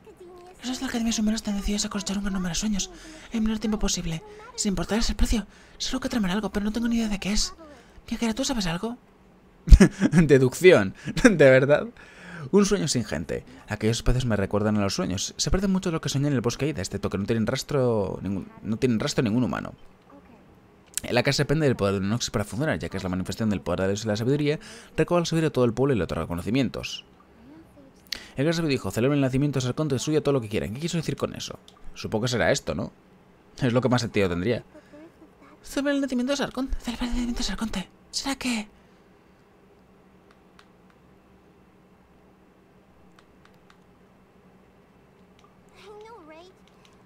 Los de la Academia Sumeros están decididos a un gran número de sueños en el menor tiempo posible, sin importar el precio. Solo que tramar algo, pero no tengo ni idea de qué es. que ¿tú sabes algo? Deducción, de verdad. Un sueño sin gente. Aquellos peces me recuerdan a los sueños. Se pierde mucho de lo que soñé en el bosque Ida, este que no tienen rastro ningún, no tienen rastro ningún humano. La casa depende del poder de un para funcionar, ya que es la manifestación del poder de Dios y la sabiduría, recoge al sabiduría a todo el pueblo y le otorga conocimientos. El gran dijo, celebren el nacimiento de Sarconte, suya todo lo que quieran. ¿Qué quiso decir con eso? Supongo que será esto, ¿no? Es lo que más sentido tendría. Celebren el nacimiento de Sarconte, celebren el nacimiento de Sarconte. ¿Será que...?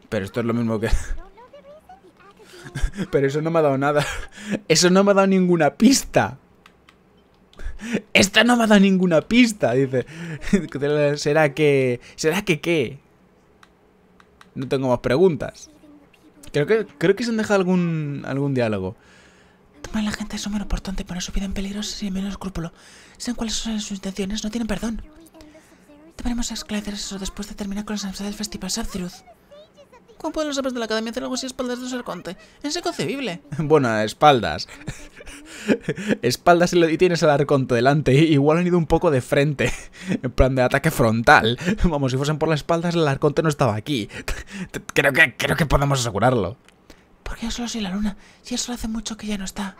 Pero esto es lo mismo que... Pero eso no me ha dado nada. Eso no me ha dado ninguna pista. Esta no me ha dado ninguna pista, dice. ¿Será que... ¿Será que qué? No tengo más preguntas. Creo que, creo que se han dejado algún, algún diálogo. Toma la gente es un importante poner su vida en peligro sin menos escrúpulo. Sean cuáles son sus intenciones, no tienen perdón. a esclarecer eso después de terminar con las del Festival Abciruz. ¿Cómo pueden los hombres de la academia hacer algo así a espaldas de un Es inconcebible. Bueno, espaldas. espaldas y tienes al arconte delante. Igual han ido un poco de frente. En plan de ataque frontal. Vamos, si fuesen por las espaldas, el arconte no estaba aquí. Creo que, creo que podemos asegurarlo. ¿Por qué yo solo soy la luna? Si eso hace mucho que ya no está.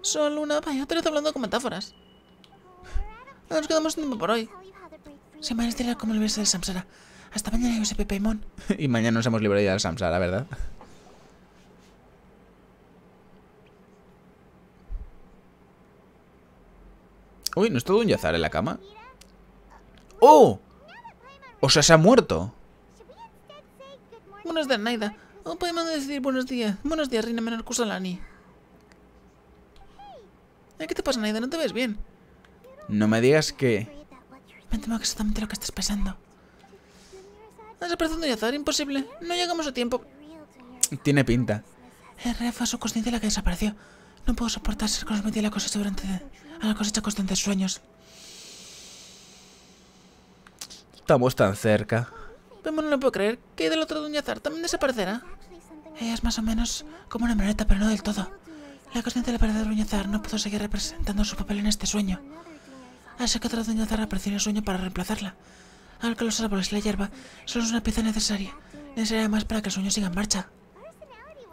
Sol, luna, vaya, otra vez hablando con metáforas. nos quedamos tiempo por hoy. Se me estirado como el beso de Samsara. Hasta mañana, José Paymon. y mañana nos hemos librado ya Samsa, la ¿verdad? Uy, ¿no es todo un yazar en la cama? ¡Oh! O sea, se ha muerto. Buenos días, Naida. ¿O podemos decir buenos días? Buenos días, Rina Menor Kusalani. Eh, ¿Qué te pasa, Naida? ¿No te ves bien? No me digas que... Me temo exactamente lo que estás pensando. Desapareciendo y azar, imposible. No llegamos a tiempo. Tiene pinta. R fue su conciencia la que desapareció. No puedo soportar ser consciente de la cosa durante a la cosecha constante de sueños. Estamos tan cerca. Pero no lo puedo creer. Que del otro Duñazar también desaparecerá. Ella es más o menos como una marioneta, pero no del todo. La conciencia de la pared de Duñazar no pudo seguir representando su papel en este sueño. Así que otra Duñazar apareció en el sueño para reemplazarla que los árboles y la hierba son una pieza necesaria, necesaria más para que el sueño siga en marcha.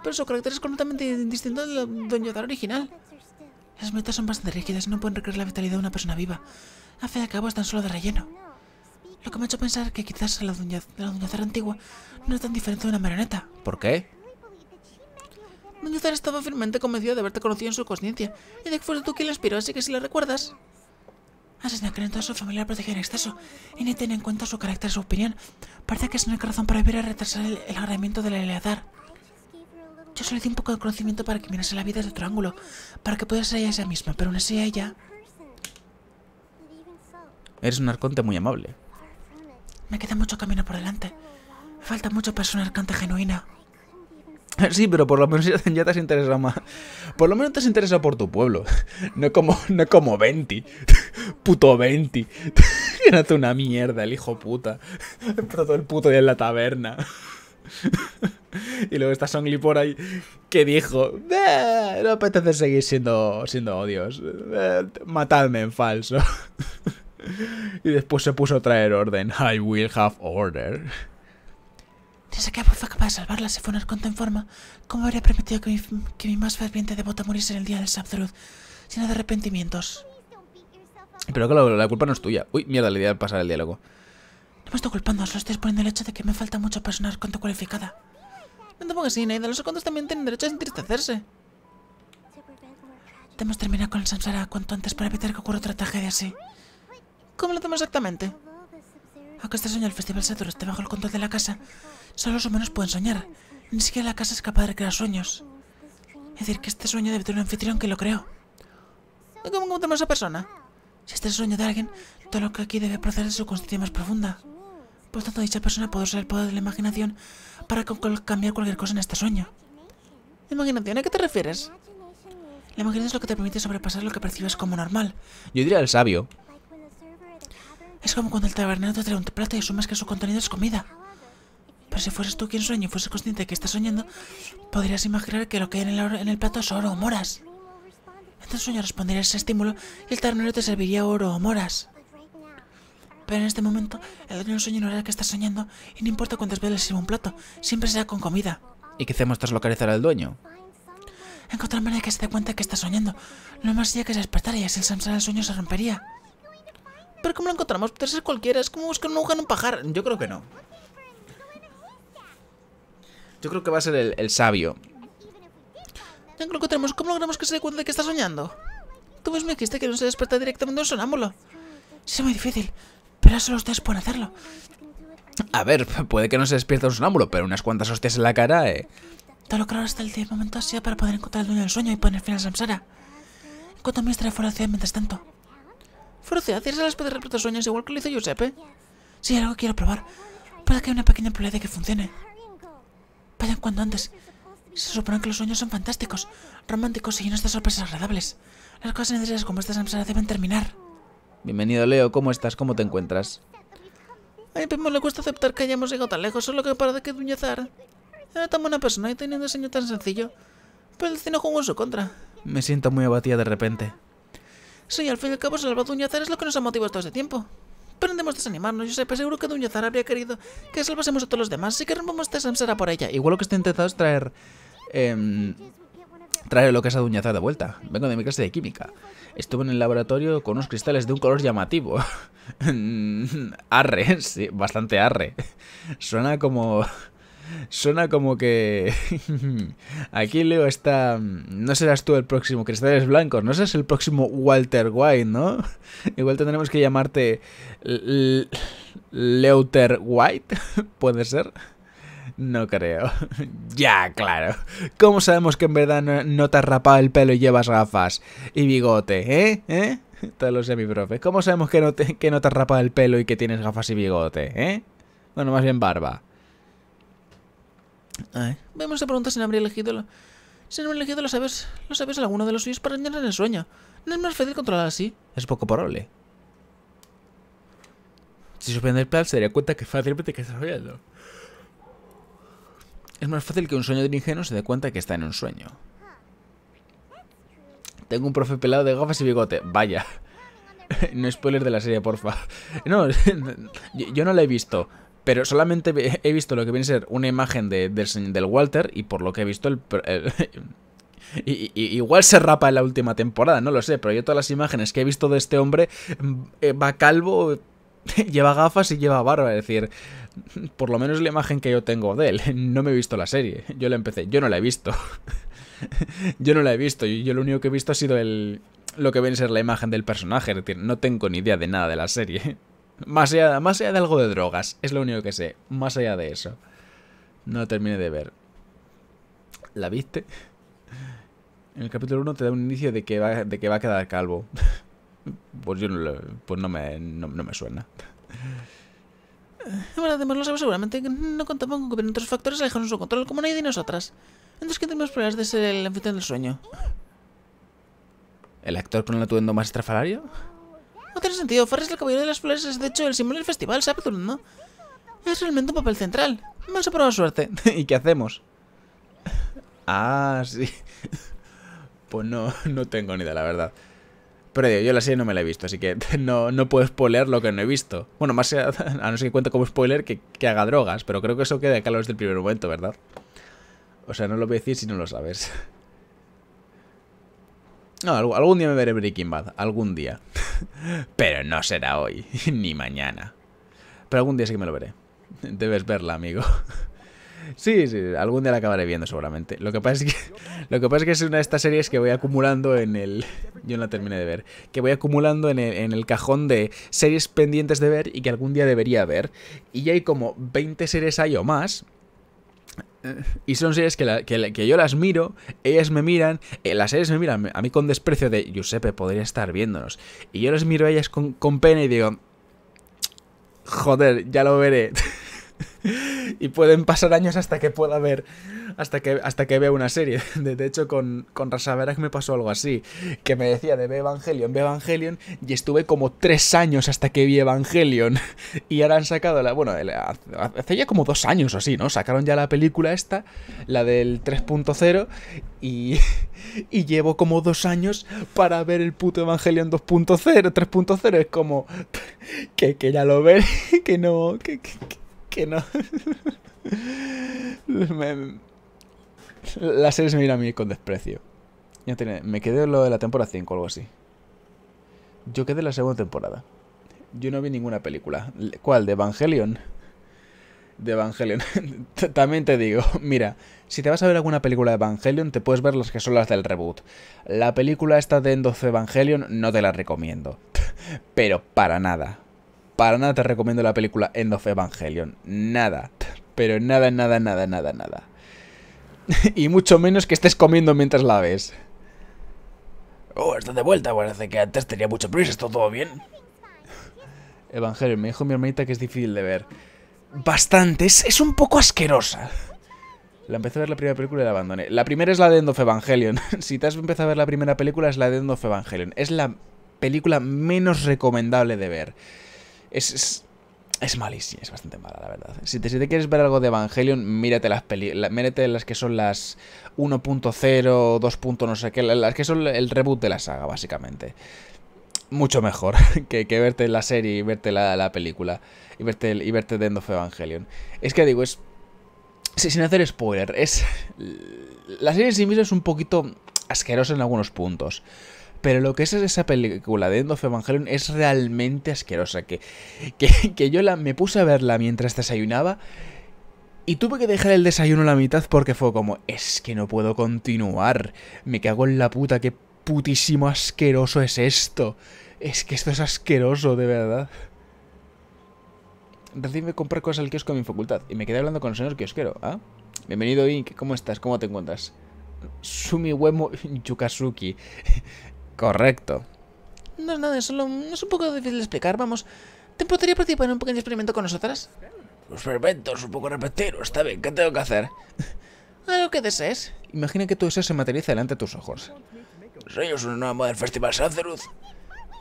Pero su carácter es completamente distinto del dueño original. Las metas son bastante rígidas y no pueden requerir la vitalidad de una persona viva. A fe de cabo es tan solo de relleno. Lo que me ha hecho pensar que quizás la Doña, la antigua no es tan diferente de una marioneta. ¿Por qué? Doña Zara estaba firmemente convencido de haberte conocido en su conciencia y de que fuiste tú quien la inspiró, así que si la recuerdas... Asesina creen toda su familia protegida en exceso y ni tiene en cuenta su carácter y su opinión. Parece que es una razón para vivir a retrasar el, el del de la Yo solo di un poco de conocimiento para que mirase la vida desde otro ángulo, para que pudiera ser ella misma, pero aún así ella... Eres un arconte muy amable. Me queda mucho camino por delante. falta mucho para ser un arcante genuina. Sí, pero por lo menos ya te has interesado más. Por lo menos te has interesado por tu pueblo. No como, no como Venti. Puto Venti. hace una mierda, el hijo puta. todo el puto día en la taberna. Y luego está Songli por ahí que dijo: No apetece seguir siendo, siendo odios. matadme en falso. Y después se puso a traer orden. I will have order. Desde que fue capaz de salvarla si fue una conta en forma, ¿cómo habría permitido que mi, que mi más ferviente devota muriese en el día del Sabdrud? Llena de arrepentimientos. Pero claro, la culpa no es tuya. Uy, mierda, le idea a pasar el diálogo. No me estoy culpando, solo estoy exponiendo el hecho de que me falta mucho para sonar cualificada. No te pongas así, Naida. Los segundos también tienen derecho a entristecerse. Debemos terminar con el Samsara cuanto antes para evitar que ocurra otra tragedia así. ¿Cómo lo hacemos exactamente? Aunque este sueño del Festival Saturno esté bajo el control de la casa, solo los humanos pueden soñar. Ni siquiera la casa es capaz de crear sueños. Es decir, que este sueño debe tener un anfitrión que lo creo ¿Y cómo encontramos a esa persona? Si este es el sueño de alguien, todo lo que aquí debe proceder de su constitución más profunda. Por tanto, dicha persona puede usar el poder de la imaginación para cambiar cualquier cosa en este sueño. ¿Imaginación? ¿A qué te refieres? La imaginación es lo que te permite sobrepasar lo que percibes como normal. Yo diría el sabio. Es como cuando el tabernero trae un plato y asumes que su contenido es comida. Pero si fueras tú quien sueña y fueses consciente de que estás soñando, podrías imaginar que lo que hay en el, plato es oro o moras. Entonces sueño respondería a ese estímulo y el tabernero te serviría oro o moras. Pero en este momento, el dueño del sueño no era que estás soñando y no importa cuántas veces le sirva un plato, siempre será con comida. ¿Y qué hacemos tras localizar al dueño? Encontrar manera que se dé cuenta que está soñando. Lo más sería que se despertara y así el samsara del sueño se rompería. Pero ¿cómo lo encontramos? Puede ser cualquiera. Es como buscar una aguja en un pajar. Yo creo que no. Yo creo que va a ser el, sabio. Ya lo encontramos. ¿Cómo logramos que se dé cuenta de que está soñando? Tú mismo dijiste que no se despierta directamente de un sonámbulo. Sí, es muy difícil. Pero solo ustedes pueden hacerlo. A ver, puede que no se despierta un sonámbulo, pero unas cuantas hostias en la cara, eh. te lo claro hasta el momento así para poder encontrar el dueño del sueño y poner fin a Samsara. En cuanto a fuera de la ciudad mientras tanto. Fruce, ¿hacías la las de sueños igual que lo hizo Giuseppe? Sí, algo quiero probar. Puede que haya una pequeña probabilidad de que funcione. Vayan cuando antes. Se supone que los sueños son fantásticos, románticos y llenos de sorpresas agradables. Las cosas necesarias como estas empresas deben terminar. Bienvenido, Leo. ¿Cómo estás? ¿Cómo te encuentras? A mi primo le cuesta aceptar que hayamos llegado tan lejos, solo que para de que duñezar. Era tan buena persona y tenía un diseño tan sencillo. Pero el cine jugó en su contra. Me siento muy abatida de repente. Sí, al fin y al cabo, salvar Duñazar es lo que nos ha motivado todo este tiempo. Prendemos a desanimarnos, yo sé, pero seguro que Duñazar habría querido que salvásemos a todos los demás, así que rompamos esta samsara por ella. Igual lo que estoy intentando es traer... Em, traer lo que es a Duñazar de vuelta. Vengo de mi clase de química. Estuve en el laboratorio con unos cristales de un color llamativo. arre, sí, bastante arre. Suena como... Suena como que... Aquí Leo está... Mm, no serás tú el próximo Cristales Blancos, no serás el próximo Walter White, ¿no? Igual tendremos que llamarte... Leuter White, ¿puede ser? No creo. ya, claro. ¿Cómo sabemos que en verdad no, te has rapado el pelo y llevas gafas y bigote, eh? ¿Eh? Te lo sé, mi profe. ¿Cómo sabemos que no, que no te has rapado el pelo y que tienes gafas y bigote, eh? Bueno, más bien barba vemos esa pregunta sin habría elegido la... Sin haber elegido ¿lo sabes? ¿Lo sabes alguno de los suyos para en el sueño. ¿No es más fácil controlar así? Es poco probable. Si supiera el plan, se daría cuenta que fácilmente que está soñando. Es más fácil que un sueño de ingenuo se dé cuenta que está en un sueño. Tengo un profe pelado de gafas y bigote. Vaya. No spoiler de la serie, porfa. No, yo no la he visto. Pero solamente he visto lo que viene a ser una imagen del, Walter y por lo que he visto el, igual se rapa en la última temporada, no lo sé, pero yo todas las imágenes que he visto de este hombre mm, eh, va calvo, lleva gafas y lleva barba, es decir, por lo menos la imagen que yo tengo de él, no me he visto la serie, yo la empecé, yo no la he visto, yo no la he visto, yo, lo único que he visto ha sido el, lo que viene a ser la imagen del personaje, es decir, no tengo ni idea de nada de la serie. Más allá, más allá de algo de drogas, es lo único que sé. Más allá de eso. No terminé de ver. ¿La viste? En el capítulo 1 te da un inicio de que va, de que va a quedar calvo. pues yo no, pues no, me, no, me suena. Bueno, además lo sabemos seguramente no contamos con que otros factores alejados su control como nadie de nosotras. Entonces, ¿qué tenemos pruebas de ser el anfitrión del sueño? ¿El actor con el atuendo más estrafalario? tiene sentido. Farris el Caballero de las Flores es de hecho el símbolo del festival ¿sabes? ¿no? Es realmente un papel central. Vamos a probar suerte. ¿Y qué hacemos? Ah, sí. Pues no, no tengo ni idea, la verdad. Pero digo, yo la serie no me la he visto, así que no, no puedo spoiler lo que no he visto. Bueno, más a, no ser que cuente como spoiler que, que, haga drogas, pero creo que eso queda claro desde el primer momento, ¿verdad? O sea, no lo voy a decir si no lo sabes. No, algún día me veré Breaking Bad, algún día. Pero no será hoy, ni mañana. Pero algún día sí que me lo veré. Debes verla, amigo. Sí, sí, algún día la acabaré viendo seguramente. Lo que pasa es que, lo que, es, una de estas series que voy acumulando en el... Yo no la terminé de ver. Que voy acumulando en el, cajón de series pendientes de ver y que algún día debería ver. Y ya hay como 20 series ahí o más eh, y son series que, que, yo las miro, ellas me miran, eh, las series me miran a mí con desprecio de Giuseppe, podría estar viéndonos. Y yo las miro a ellas con, con pena y digo, joder, ya lo veré. y pueden pasar años hasta que pueda ver, hasta que, hasta que vea una serie. De, hecho, con, con que me pasó algo así, que me decía de ve Evangelion, ve Evangelion, y estuve como tres años hasta que vi Evangelion. Y ahora han sacado la, bueno, hace ya como dos años o así, ¿no? Sacaron ya la película esta, la del 3.0, y, y llevo como dos años para ver el puto Evangelion 2.0, 3.0, es como que, ya lo ve que no, que que no. las La mira a mí con desprecio. Ya tiene... me quedé lo de la temporada 5 o algo así. Yo quedé la segunda temporada. Yo no vi ninguna película. ¿Cuál? ¿De Evangelion? De Evangelion. También te digo, mira, si te vas a ver alguna película de Evangelion, te puedes ver las que son las del reboot. La película esta de Endoce Evangelion no te la recomiendo. Pero para nada. Para nada te recomiendo la película End of Evangelion. Nada. Pero nada, nada, nada, nada, nada. y mucho menos que estés comiendo mientras la ves. Oh, está de vuelta. Parece que antes tenía mucho prisa. Esto todo bien? Evangelion, me dijo mi hermanita que es difícil de ver. Bastante. Es, es un poco asquerosa. La empecé a ver la primera película y la abandoné. La primera es la de End of Evangelion. si te has empezado a ver la primera película, es la de End of Evangelion. Es la película menos recomendable de ver. Es, es, es malísima, es bastante mala, la verdad. ¿eh? Si te, quieres ver algo de Evangelion, mírate las, las que son las 1.0, 2.0, no sé qué, las que son el reboot de la saga, básicamente mucho mejor que, verte la serie y verte la, película y verte, el, y verte End of Evangelion. Es que digo, es. Sin hacer spoiler, es. La serie en sí misma es un poquito asquerosa en algunos puntos. Pero lo que es esa película de End of Evangelion es realmente asquerosa. Que, yo la, me puse a verla mientras desayunaba. Y tuve que dejar el desayuno a la mitad porque fue como, es que no puedo continuar. Me cago en la puta, qué putísimo asqueroso es esto. Es que esto es asqueroso, de verdad. me comprar cosas al kiosco de mi facultad. Y me quedé hablando con el señor kiosquero, ¿ah? Bienvenido, Inc. ¿Cómo estás? ¿Cómo te encuentras? Sumiwemo Yukazuki. Correcto. No, no, es solo es un poco difícil de explicar, vamos. ¿Te podría participar en un pequeño experimento con nosotras? los perfecto, es un poco repetir está bien, ¿qué tengo que hacer? Algo que desees. Imagina que tu deseo se materializa delante de tus ojos. Soy yo una nueva del Festival Sanceruz.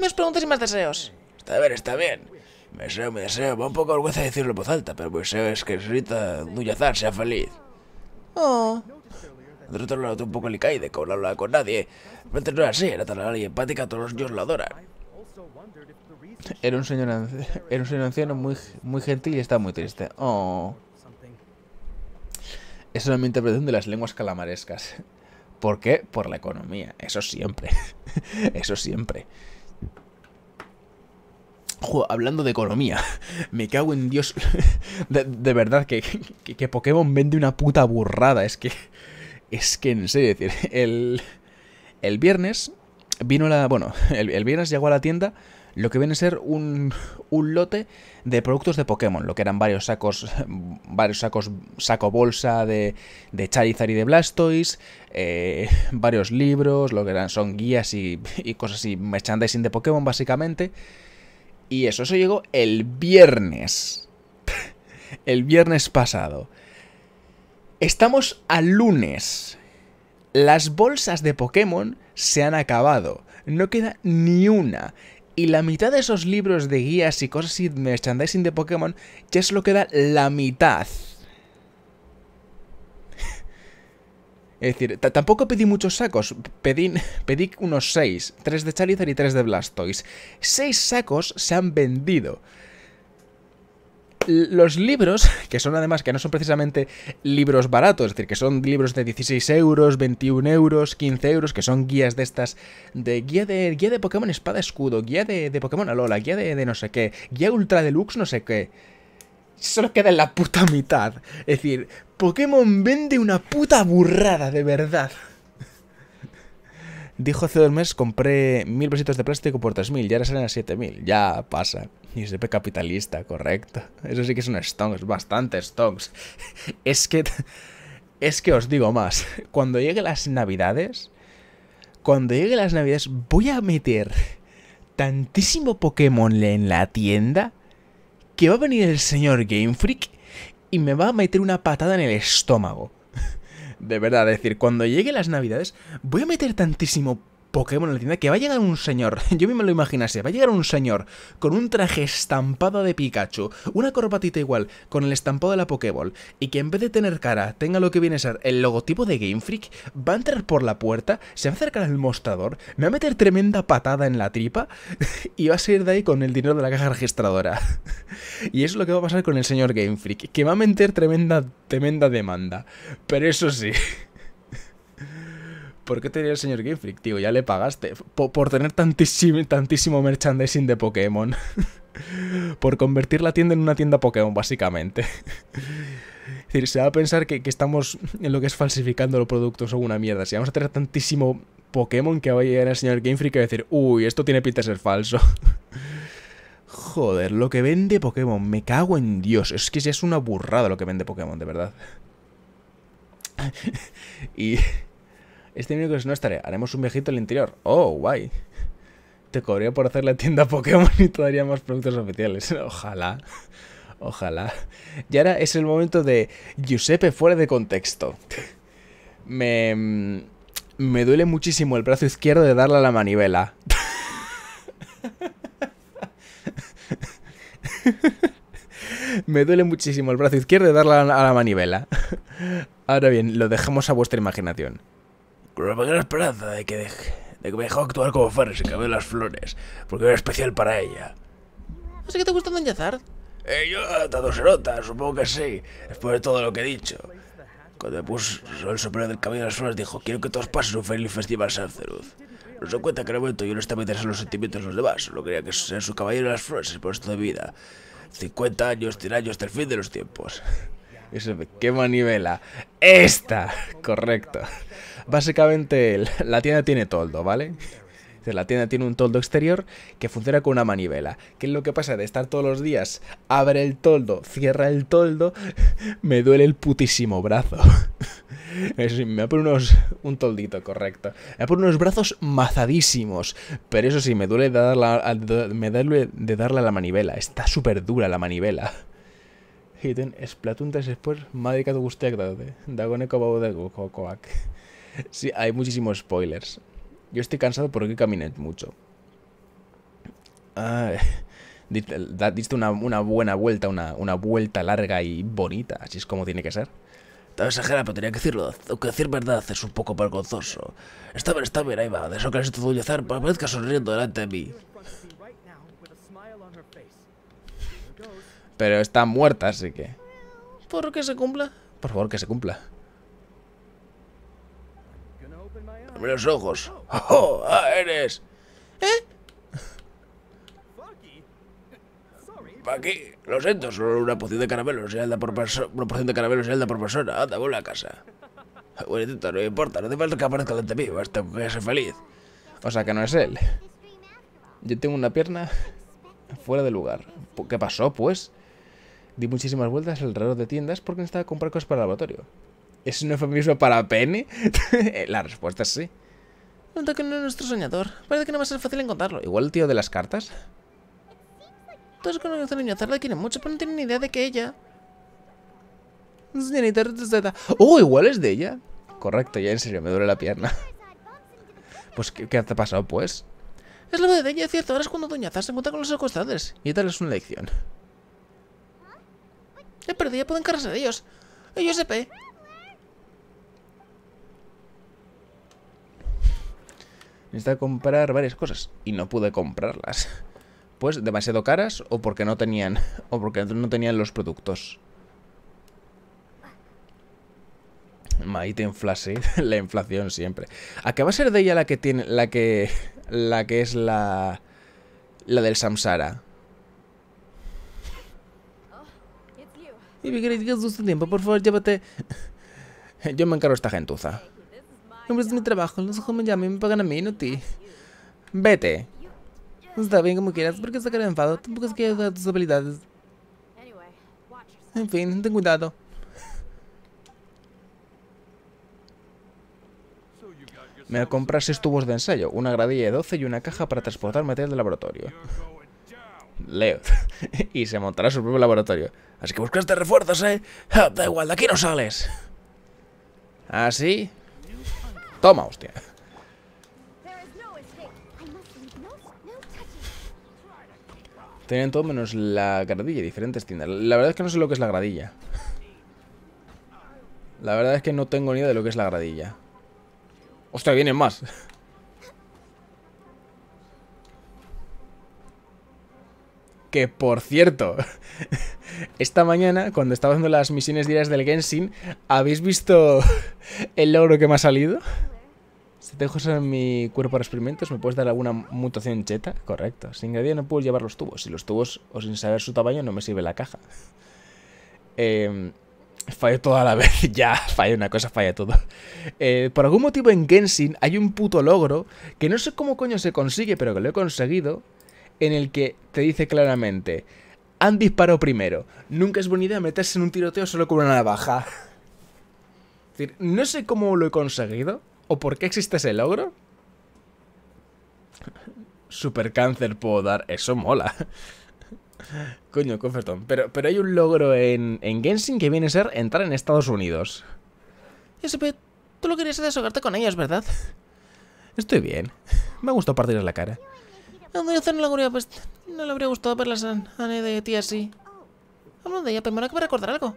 Más preguntas y más deseos. Está bien, está bien. Me deseo, me deseo. Me un poco vergüenza decirlo en voz alta, pero mi deseo es que Rita Duyazar sea feliz. Oh, nosotros te lado un poco le cae no hablaba con nadie. Antes no era así, era tan y empática, todos los dios lo adoran. Era un señor, era un señor anciano muy, muy gentil y está muy triste. Oh. Es mi interpretación de las lenguas calamarescas. ¿Por qué? Por la economía. Eso siempre. Eso siempre. hablando de economía, me cago en Dios. De, verdad que, que, que Pokémon vende una puta burrada. Es que es que en serio, decir, el, el viernes vino la. Bueno, el, viernes llegó a la tienda lo que viene a ser un, un lote de productos de Pokémon, lo que eran varios sacos, varios sacos, saco bolsa de, de Charizard y de Blastoise, eh, varios libros, lo que eran son guías y, y cosas así, merchandising de Pokémon básicamente. Y eso, eso llegó el viernes. El viernes pasado. Estamos a lunes. Las bolsas de Pokémon se han acabado. No queda ni una. Y la mitad de esos libros de guías y cosas y merchandising de Pokémon ya solo queda la mitad. Es decir, tampoco pedí muchos sacos, pedí, pedí unos seis, tres de Charizard y tres de Blastoise. Seis sacos se han vendido los libros, que son además que no son precisamente libros baratos, es decir, que son libros de 16 euros, 21 euros, 15 euros, que son guías de estas, de guía de, guía de Pokémon Espada Escudo, guía de, Pokémon Alola, guía de, no sé qué, guía Ultra Deluxe no sé qué. Solo queda en la puta mitad. Es decir, Pokémon vende una puta burrada, de verdad. Dijo hace dos meses compré mil besitos de plástico por 3.000 ya ahora salen a 7.000. Ya pasa. Giuseppe Capitalista, correcto. Eso sí que es un stonks, bastante stonks. Es que... Es que os digo más. Cuando lleguen las navidades... Cuando lleguen las navidades voy a meter tantísimo Pokémon en la tienda que va a venir el señor Game Freak y me va a meter una patada en el estómago. De verdad, es decir, cuando lleguen las navidades voy a meter tantísimo Pokémon en la tienda, que va a llegar un señor, yo mismo lo imaginase, va a llegar un señor con un traje estampado de Pikachu, una corbatita igual, con el estampado de la Pokéball, y que en vez de tener cara, tenga lo que viene a ser el logotipo de Game Freak, va a entrar por la puerta, se va a acercar al mostrador, me va a meter tremenda patada en la tripa, y va a salir de ahí con el dinero de la caja registradora. y eso es lo que va a pasar con el señor Game Freak, que va a meter tremenda, tremenda demanda. Pero eso sí... ¿Por qué te el señor Game Freak? Tío, ya le pagaste. Por, tener tantísimo, tantísimo merchandising de Pokémon. por convertir la tienda en una tienda Pokémon, básicamente. es decir, se va a pensar que, estamos en lo que es falsificando los productos o una mierda. Si vamos a tener tantísimo Pokémon que va a llegar el señor Game Freak y va a decir, uy, esto tiene pinta de ser falso. Joder, lo que vende Pokémon, me cago en Dios. Es que ya es una burrada lo que vende Pokémon, de verdad. y este miércoles no estaré. Haremos un en el interior. Oh, guay. Te cobré por hacer la tienda Pokémon y te daría más productos oficiales. Ojalá. Ojalá. Y ahora es el momento de Giuseppe fuera de contexto. Me, me duele muchísimo el brazo izquierdo de darle a la manivela. me duele muchísimo el brazo izquierdo de darle a la manivela. Ahora bien, lo dejamos a vuestra imaginación con la gran esperanza de que, me dejó actuar como Ferris y que de las flores, porque era especial para ella. Así que te gusta Don Eh, yo, tanto se nota, supongo que sí, después de todo lo que he dicho. Cuando me puso el sombrero del camino de las flores, dijo: Quiero que todos pasen su feliz festival Sanceruz. No se cuenta que en el momento yo no estaba interesado en los sentimientos de los demás, solo quería que sean su caballero de las flores por esto de vida. 50 años, 100 años, hasta el fin de los tiempos. Eso me quema nivela. Esta, correcto. Básicamente la tienda tiene toldo, ¿vale? La tienda tiene un toldo exterior que funciona con una manivela. ¿Qué es lo que pasa? De estar todos los días, abre el toldo, cierra el toldo, me duele el putísimo brazo. me va unos. Un toldito, correcto. Me va unos brazos mazadísimos. Pero eso sí, me duele de de darle a la manivela. Está súper dura la manivela. después, Dagoneko sí, hay muchísimos spoilers. Yo estoy cansado porque caminé mucho. Ah, diste una, buena vuelta, una, vuelta larga y bonita, así es como tiene que ser. Está exagerado, pero tenía que decirlo. Aunque decir verdad es un poco vergonzoso. Está bien, está bien, ahí va. De eso que parezca sonriendo delante de mí. Pero está muerta, así que... ¿Por qué se cumpla? Por favor, que se cumpla. los ojos. Oh. oh, ah, eres. ¿Eh? Aquí, lo siento, solo una poción de caramelo se da por persona. Una poción de caramelo se da por persona. Anda, vuelve a casa. Bueno, no me importa, no te falta que aparezca delante mío, basta que ser feliz. O sea que no es él. Yo tengo una pierna fuera de lugar. ¿Qué pasó, pues? Di muchísimas vueltas alrededor de tiendas porque necesitaba comprar cosas para el laboratorio. ¿Es un eufemismo para Penny? la respuesta es sí. Nota que no es nuestro soñador. Parece que no va a ser fácil encontrarlo. Igual el tío de las cartas. Todos conocen a niñazar la quieren mucho, pero no tienen ni idea de que ella... Señorita ¡Oh, igual es de ella! Correcto, ya en serio, me duele la pierna. pues, ¿qué, te ha pasado, pues? Es lo de ella, cierto. Ahora es cuando Doña Zara se encuentra con los secuestradores. Y tal es una lección. He perdido, puedo encargarse de ellos. ellos se pe Necesitaba comprar varias cosas y no pude comprarlas. Pues demasiado caras o porque no tenían o porque no tenían los productos. Maite inflase, la inflación siempre. ¿A qué va a ser de ella la que tiene la que la que es la la del Samsara? Y me queréis que tiempo, por favor, llévate. Yo me encargo esta gentuza nombre pues de mi trabajo. Los ojos me llaman y me pagan a mí, no a ti. Vete. Pues está bien como quieras, porque sacar enfado. Tampoco es que haya tus habilidades. En fin, ten cuidado. Me compras seis tubos de ensayo, una gradilla de 12 y una caja para transportar material de laboratorio. Leo. y se montará su propio laboratorio. Así que buscaste refuerzos, ¿eh? Ah, da igual, de aquí no sales. ¿Ah, sí? Toma, hostia. Tienen todo menos la gradilla y diferentes tiendas. La verdad es que no sé lo que es la gradilla. La verdad es que no tengo ni idea de lo que es la gradilla. Hostia, vienen más. Que por cierto, esta mañana, cuando estaba haciendo las misiones diarias del Genshin, ¿habéis visto el logro que me ha salido? Si te en mi cuerpo de experimentos, ¿me puedes dar alguna mutación cheta? Correcto. Sin ingrediente no puedo llevar los tubos. Si los tubos, o sin saber su tamaño, no me sirve la caja. Eh, em, toda todo a la vez. ya, falla una cosa, falla todo. Eh, por algún motivo en Genshin hay un puto logro que no sé cómo coño se consigue, pero que lo he conseguido en el que te dice claramente, han disparado primero, nunca es buena idea meterse en un tiroteo solo con una navaja. Es decir, no sé cómo lo he conseguido o por qué existe ese logro. Super cáncer puedo dar, eso mola. Coño, Cofferton. Pero, pero hay un logro en, en Genshin que viene a ser entrar en Estados Unidos. SP, tú lo querías es deshogarte con ellos, ¿verdad? Estoy bien. Me ha gustado partirles la cara hacer la pues no le habría gustado verlas a anécdota de ti así. Hablo de ella, pero me de recordar algo.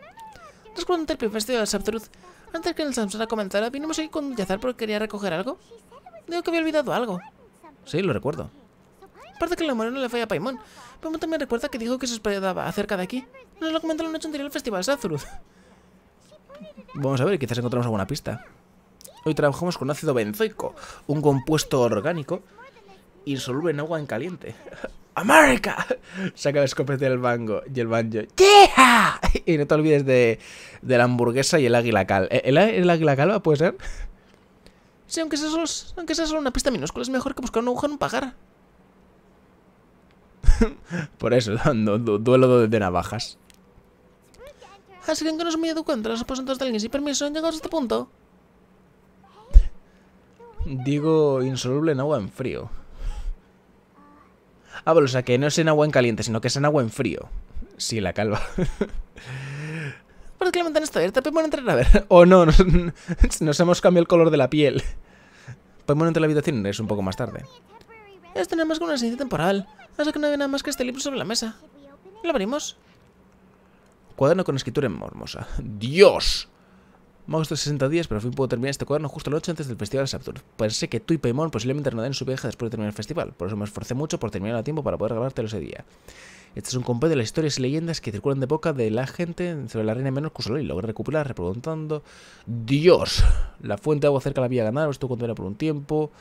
Después del festival de Sabtruz, antes que el Samsara comenzara, vinimos aquí con Yazar porque quería recoger algo. Digo que había olvidado algo. Sí, lo recuerdo. Aparte que la memoria no le falla a Paimon. Paimon también recuerda que dijo que se esperaba acerca de aquí. Nos lo comentó la noche anterior al Festival de Sazuruz. Vamos a ver, quizás encontramos alguna pista. Hoy trabajamos con ácido benzoico, un compuesto orgánico insoluble en agua en caliente. ¡América! Saca el escopete del bango y el banjo. ¡Yeah! Y no te olvides de, la hamburguesa y el águila cal. ¿E-, ¿El, águila calva puede ser? Sí, aunque sea, solo, aunque una pista minúscula, es mejor que buscar un agujero en un pajar. Por eso, duelo de navajas. Así que no es muy los aposentos de alguien sin permiso han llegado a este punto. Digo, insoluble en agua en frío. Ah, vale, o sea que no es en agua en caliente, sino que es en agua en frío. Sí, la calva. ¿Por qué está esto? ¿Podemos entrar a ver? O no, nos, hemos cambiado el color de la piel. Podemos entrar a la habitación, es un poco más tarde. Esto no es más que una ciencia temporal. Así que no hay nada más que este libro sobre la mesa. ¿Lo abrimos? Cuaderno con escritura en mormosa. ¡Dios! más ha 60 días, pero al fin puedo terminar este cuaderno justo el 8 antes del Festival de Saptur. Pensé que tú y Paimon posiblemente en su viaje después de terminar el festival, por eso me esforcé mucho por terminar a tiempo para poder grabártelo ese día. Este es un compendio de las historias y leyendas que circulan de boca de la gente sobre la reina menos Cusoló y logré recuperar preguntando ¡Dios! La fuente de agua cerca la había ganado, estuvo contenta por un tiempo...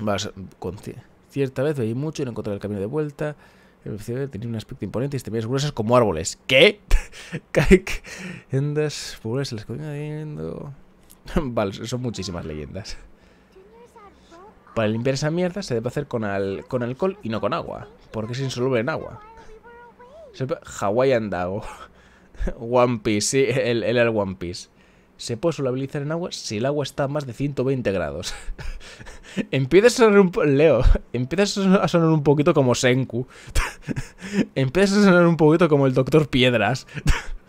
Vas, cierta vez veí mucho y no encontré el camino de vuelta tenía un aspecto imponente y estrellas gruesas como árboles. ¿Qué? vale, son muchísimas leyendas. Para limpiar esa mierda se debe hacer con, al con alcohol y no con agua, porque es insoluble en agua. Hawaiian Dago. One Piece, sí, él el One Piece se puede solubilizar en agua si el agua está a más de 120 grados. empieza a sonar un Leo, empieza a sonar un poquito como Senku. empieza a sonar un poquito como el Doctor Piedras.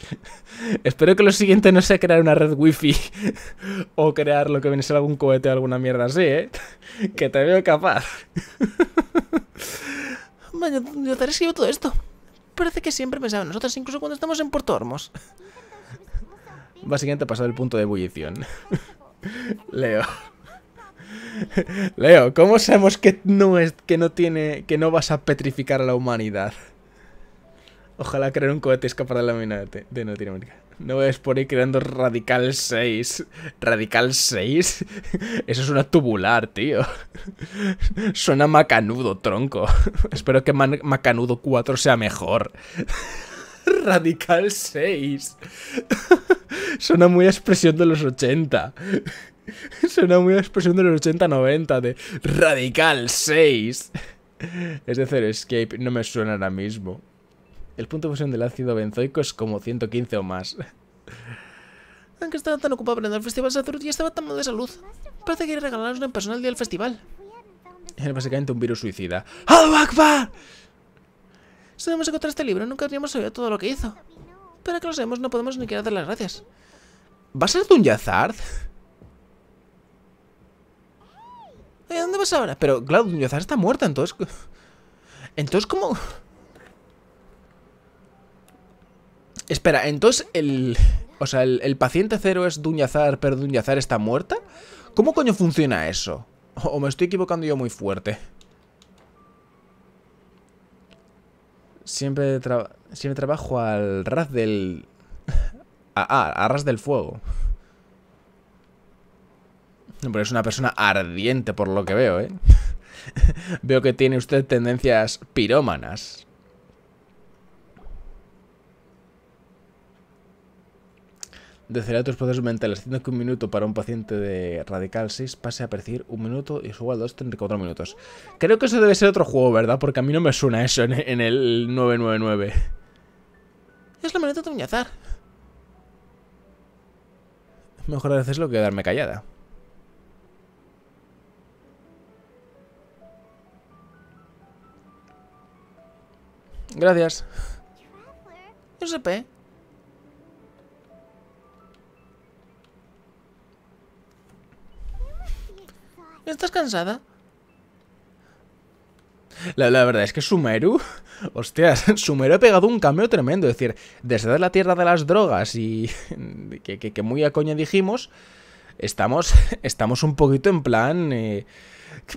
Espero que lo siguiente no sea crear una red wifi o crear lo que viene a ser algún cohete o alguna mierda así, ¿eh? que te veo capaz. Bueno, yo, haré te todo esto. Parece que siempre pensaba en nosotros, incluso cuando estamos en Puerto Hormos básicamente pasado el punto de ebullición. Leo. Leo, ¿cómo sabemos que no es que no tiene que no vas a petrificar a la humanidad? Ojalá crear un cohete y escapar de la mina de Norteamérica. No voy por ir creando Radical 6. ¿Radical 6? Eso es una tubular, tío. Suena macanudo, tronco. Espero que Macanudo 4 sea mejor. Radical 6. Suena muy a expresión de los 80. Suena muy a expresión de los 80-90 de Radical 6. Es decir, Escape no me suena ahora mismo. El punto de fusión del ácido benzoico es como 115 o más. Aunque estaba tan ocupado aprendiendo el festival Saturn y estaba tan mal de salud. Parece que regalarnos una persona el día del festival. Era básicamente un virus suicida. ¡Halo Akbar! Si no hemos encontrado este libro, nunca habríamos sabido todo lo que hizo. Pero que lo sabemos, no podemos ni querer dar las gracias. ¿Va a ser Dunyazar? ¿A dónde vas ahora? Pero, claro, Dunyazar está muerta, entonces... Entonces, ¿cómo...? Espera, entonces el... O sea, el, el paciente cero es Dunyazar, pero Dunyazar está muerta. ¿Cómo coño funciona eso? O me estoy equivocando yo muy fuerte. Siempre, siempre trabajo al ras del... ras del fuego. Pero es una persona ardiente por lo que veo, ¿eh? veo que tiene usted tendencias pirómanas. De tus procesos mentales, haciendo que un minuto para un paciente de Radical 6 pase a percibir un minuto y suba al 2 34 minutos. Creo que eso debe ser otro juego, ¿verdad? Porque a mí no me suena eso en, el 999. Es la manera de muñazar. Mejor lo que darme callada. Gracias. Yo ¿Estás cansada? La, verdad es que Sumeru, hostias, Sumeru ha pegado un cambio tremendo. Es decir, desde la tierra de las drogas y que, muy a coña dijimos, estamos, estamos un poquito en plan... Eh,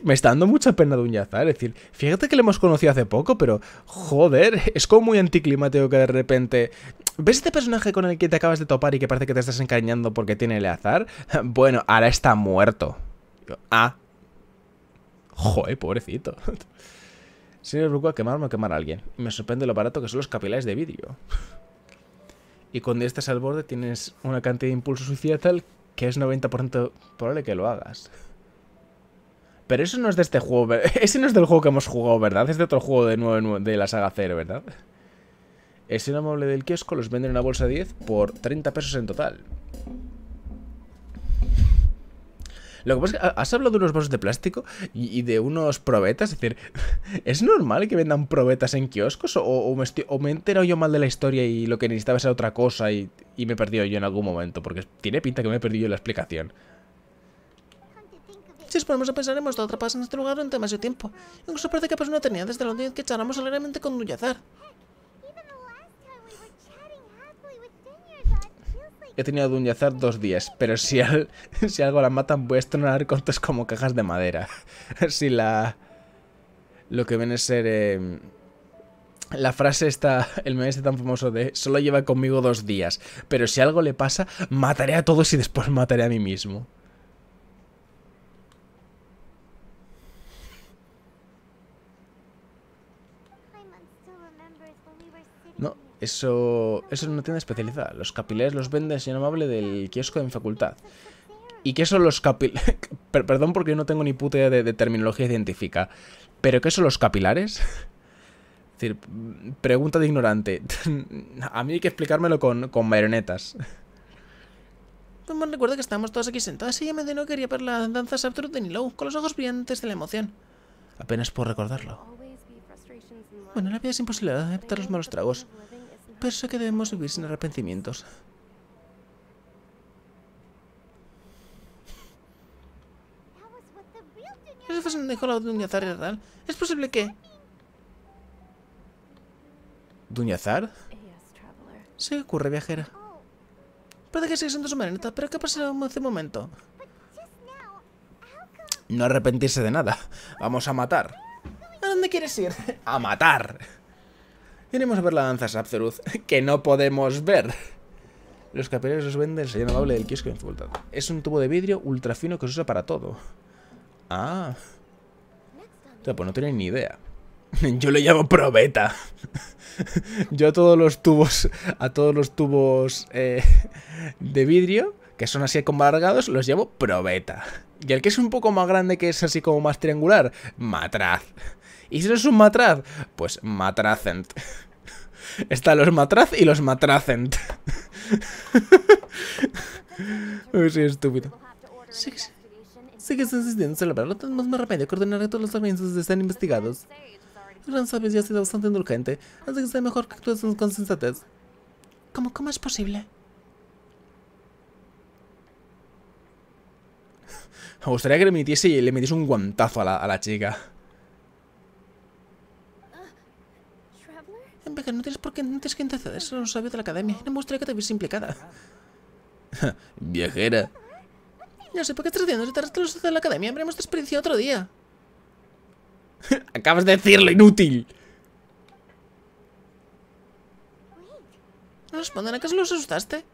me está dando mucha pena de un yazar. Es decir, fíjate que le hemos conocido hace poco, pero joder, es como muy anticlimático que de repente. ¿Ves este personaje con el que te acabas de topar y que parece que te estás engañando porque tiene el azar? Bueno, ahora está muerto. Ah, Joder, pobrecito. Si no es quemarme o quemar a alguien. Me sorprende lo barato que son los capilares de vidrio. Y cuando estás al borde tienes una cantidad de impulso suicida tal que es 90% probable que lo hagas. Pero eso no es de este juego, Ese no es del juego que hemos jugado, ¿verdad? Es de otro juego de, de la saga 0, ¿verdad? Ese inmueble del kiosco los venden en una bolsa de 10 por 30 pesos en total. Lo que pasa es que has hablado de unos vasos de plástico y, de unos probetas. Es decir, ¿es normal que vendan probetas en kioscos? ¿O, me, he enterado yo mal de la historia y lo que necesitaba era otra cosa y, me he perdido yo en algún momento? Porque tiene pinta que me he perdido yo la explicación. Si os ponemos a pensar, hemos estado atrapados en este lugar durante demasiado tiempo. Incluso parece que pues no tenía desde la última que charlamos alegremente con yazar. He tenido de un dos días, pero si, algo la matan voy a estrenar como cajas de madera. si la... Lo que viene a ser... Em, la frase está, el meme está tan famoso de solo lleva conmigo dos días, pero si algo le pasa, mataré a todos y después mataré a mí mismo. Eso, eso es una tienda especializada. Los capilares los vende el señor amable del kiosco de mi facultad. ¿Y qué son los capilares? Perdón porque yo no tengo ni puta idea de, terminología científica. ¿Pero qué son los capilares? es decir, pregunta de ignorante. A mí hay que explicármelo con, con marionetas. Pues me recuerdo que estábamos todos aquí sentados y me no quería ver las danzas After de Low, con los ojos brillantes de la emoción. Apenas puedo recordarlo. Bueno, la vida es imposible de aceptar los malos tragos pero sé que debemos vivir sin arrepentimientos. Eso fue de Duñazar Real. ¿Es posible que...? ¿Duñazar? Sí, ocurre, viajera. Parece que sigue siendo su marioneta, pero ¿qué pasará en un este momento? No arrepentirse de nada. Vamos a matar. ¿A dónde quieres ir? ¡A matar! Queremos a ver la danza Sapzeruth, que no podemos ver. Los capilares los venden el sello amable del kiosco en Es un tubo de vidrio ultra fino que se usa para todo. Ah. O sea, pues no tienen ni idea. Yo lo llamo probeta. Yo a todos los tubos, a todos los tubos eh, de vidrio, que son así como los llamo probeta. Y el que es un poco más grande, que es así como más triangular, matraz. ¿Y si no es un matraz? Pues matracent está los matraz y los matracent Uy, soy estúpido. Sí, insistiendo que en celebrarlo. Tenemos más rápido coordinar que todos los organismos estén investigados. Gran sabes ya ha sido bastante indulgente, así que sea mejor que actúes con sensatez. ¿Cómo, cómo es posible? Me gustaría que le metiese, le metiese un guantazo a la, a la chica. no tienes por qué, no tienes que interceder, Son los sabios de la academia. No me que te viese implicada. Viajera. No sé por qué estás haciendo, si te los de la academia, habremos desperdiciado otro día. Acabas de decirlo, inútil. No responden, se los asustaste?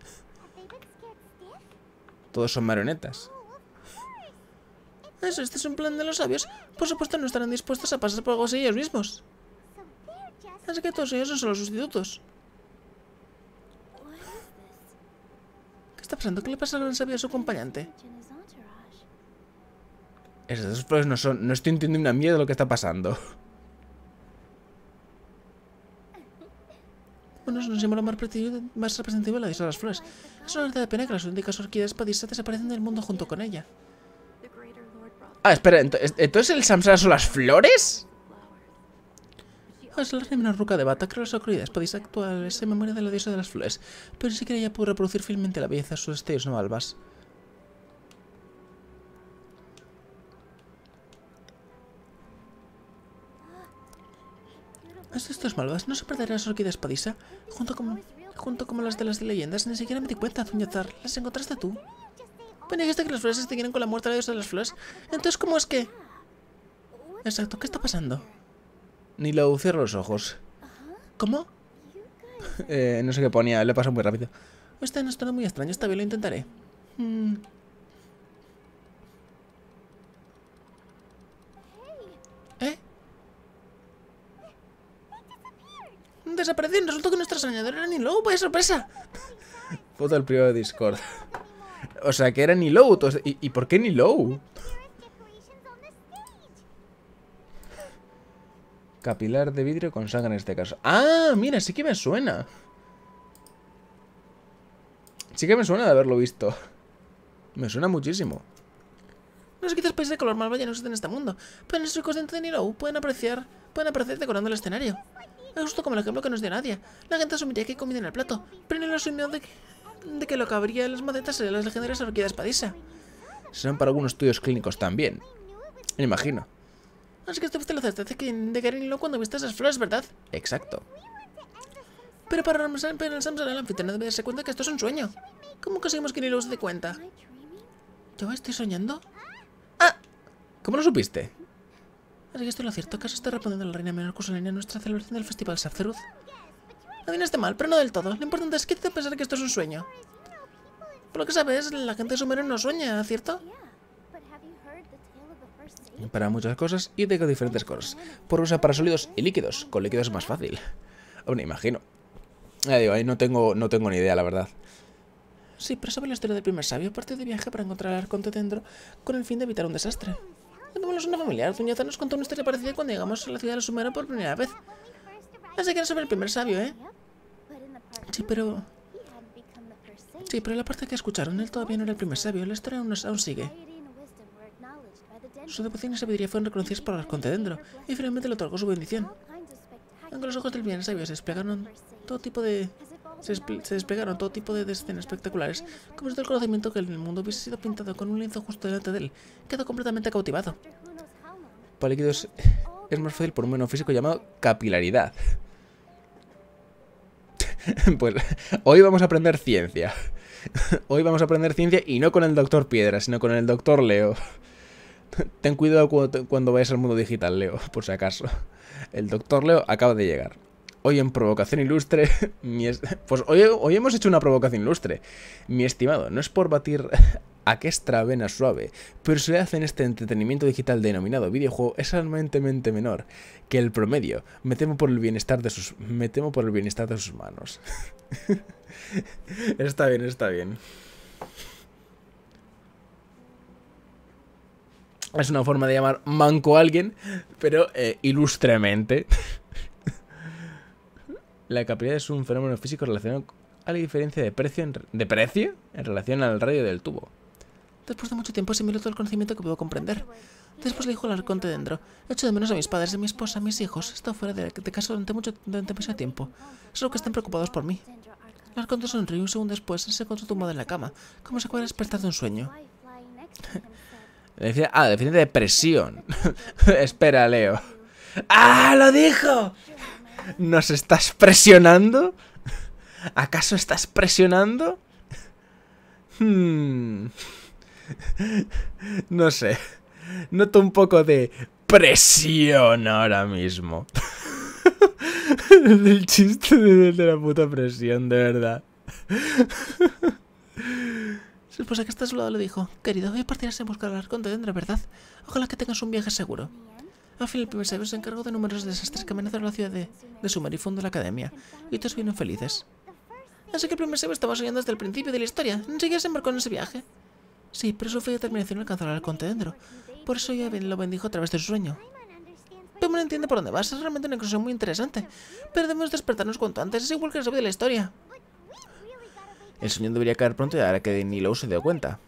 Todos son marionetas. Eso, este es un plan de los sabios. Por supuesto no estarán dispuestos a pasar por algo así ellos mismos. Así que todos ellos son los sustitutos. ¿Qué está pasando? ¿Qué le pasa a la a su acompañante? Esas dos flores no son... No estoy entendiendo una mierda de lo que está pasando. Bueno, es un símbolo más, más representativo de la de las flores. Es una de pena que las únicas orquídeas padistas desaparecen del mundo junto con ella. Ah, espera, ¿entonces el Samsara son las flores? Las la una ruca de bata, creo las orquídeas podéis actuar en memoria de la diosa de las flores, pero ni siquiera ella pudo reproducir fielmente la belleza de sus estrellas no albas. estos malvas no se perderán las orquídeas padisa, junto como, junto como las de las leyendas, ni siquiera me di cuenta, Zuñazar, las encontraste tú. Bueno, dijiste que las flores se te quieren con la muerte de la diosa de las flores, entonces ¿cómo es que...? Exacto, ¿qué está pasando? Ni lo cierro los ojos. ¿Cómo? eh, no sé qué ponía, le pasó muy rápido. Está no está muy extraño, esta bien, lo intentaré. Hmm. ¿Eh? resultó que nuestra soñadora era low. ¡Pues sorpresa. Puto el privado de Discord. o sea, que era ni ¿Y, ¿Y por qué ni low? Capilar de vidrio con sangre en este caso. ¡Ah! Mira, sí que me suena. Sí que me suena de haberlo visto. Me suena muchísimo. Los quitas países de color más no en este mundo, pero ser ricos dentro de pueden apreciar, pueden decorando el escenario. Es justo como el ejemplo que nos dio nadie. La gente asumiría que hay comida en el plato, pero no asumió de de que lo cabría habría en las macetas serían las legendarias orquídeas padisa. Serán para algunos estudios clínicos también. Me imagino. Así que te lo hace que de loco cuando viste esas flores, ¿verdad? Exacto. Pero para el en el anfitrión debe darse cuenta que esto es un sueño. ¿Cómo conseguimos que ni se dé cuenta? ¿Yo estoy soñando? ¡Ah! ¿Cómo lo supiste? Así que esto es lo cierto. ¿Acaso está respondiendo la reina menor Cusolina en nuestra celebración del Festival Safzeruz? Adivinaste mal, pero no del todo. Lo importante es que te pensar que esto es un sueño. Por lo que sabes, la gente sumera no sueña, ¿cierto? para muchas cosas y tengo diferentes cosas. Por usar para sólidos y líquidos. Con líquidos es más fácil. Bueno, imagino. Ya digo, ahí no tengo, no tengo ni idea, la verdad. Sí, pero sobre la historia del primer sabio, parte de viaje para encontrar al arconte dentro con el fin de evitar un desastre. Tenemos una familiar, Zuñata nos contó una historia parecida cuando llegamos a la ciudad de la Sumera por primera vez. Así que era sobre el primer sabio, ¿eh? Sí, pero... Sí, pero la parte que escucharon, él todavía no era el primer sabio, la historia aún sigue. Su devoción y sabiduría fueron reconocidas por el conde y finalmente le otorgó su bendición. Aunque los ojos del bien sabio se desplegaron todo tipo de... Se, todo tipo de escenas espectaculares, como si el conocimiento que en el mundo hubiese sido pintado con un lienzo justo delante de él, quedó completamente cautivado. Para líquidos, es más fácil por un menos físico llamado capilaridad. pues hoy vamos a aprender ciencia. Hoy vamos a aprender ciencia y no con el doctor Piedra, sino con el doctor Leo. Ten cuidado cuando, vayas al mundo digital, Leo, por si acaso. El doctor Leo acaba de llegar. Hoy en Provocación Ilustre, mi pues hoy, hemos hecho una provocación ilustre. Mi estimado, no es por batir a que extravena suave, pero se le hace en este entretenimiento digital denominado videojuego es realmente menor que el promedio. Me temo por el bienestar de sus, me temo por el bienestar de sus manos. está bien, está bien. Es una forma de llamar manco a alguien, pero eh, ilustremente. la capacidad es un fenómeno físico relacionado a la diferencia de precio, en, de en relación al radio del tubo. Después de mucho tiempo asimiló todo el conocimiento que puedo comprender. Después le dijo al arconte dentro, echo de menos a mis padres, a mi esposa, a mis hijos. He estado fuera de, casa durante mucho, durante mucho tiempo. Solo que están preocupados por mí. El arconte sonrió un segundo después, se encontró tumbado en la cama, como si fuera despertado de un sueño. Ah, deficiente de presión. Espera, Leo. ¡Ah, lo dijo! ¿Nos estás presionando? ¿Acaso estás presionando? Hmm. No sé. Noto un poco de presión ahora mismo. El chiste de la puta presión, de verdad. Después pues, que su lado le dijo, querido, hoy partirás a buscar al arconte de ¿verdad? Ojalá que tengas un viaje seguro. A fin, el primer sabio se encargó de numerosos desastres que amenazaron la ciudad de, de Sumer y la academia, y todos vienen felices. Así que el primer sebo estaba soñando desde el principio de la historia, ¿No se embarcó en ese viaje. Sí, pero su fe y determinación alcanzaron al de Dendro, por eso ya lo bendijo a través de su sueño. Pero no entiende por dónde vas, es realmente una cosa muy interesante, pero debemos despertarnos cuanto antes, es igual que el de la historia. El sueño debería caer pronto y ahora que uso se dio cuenta.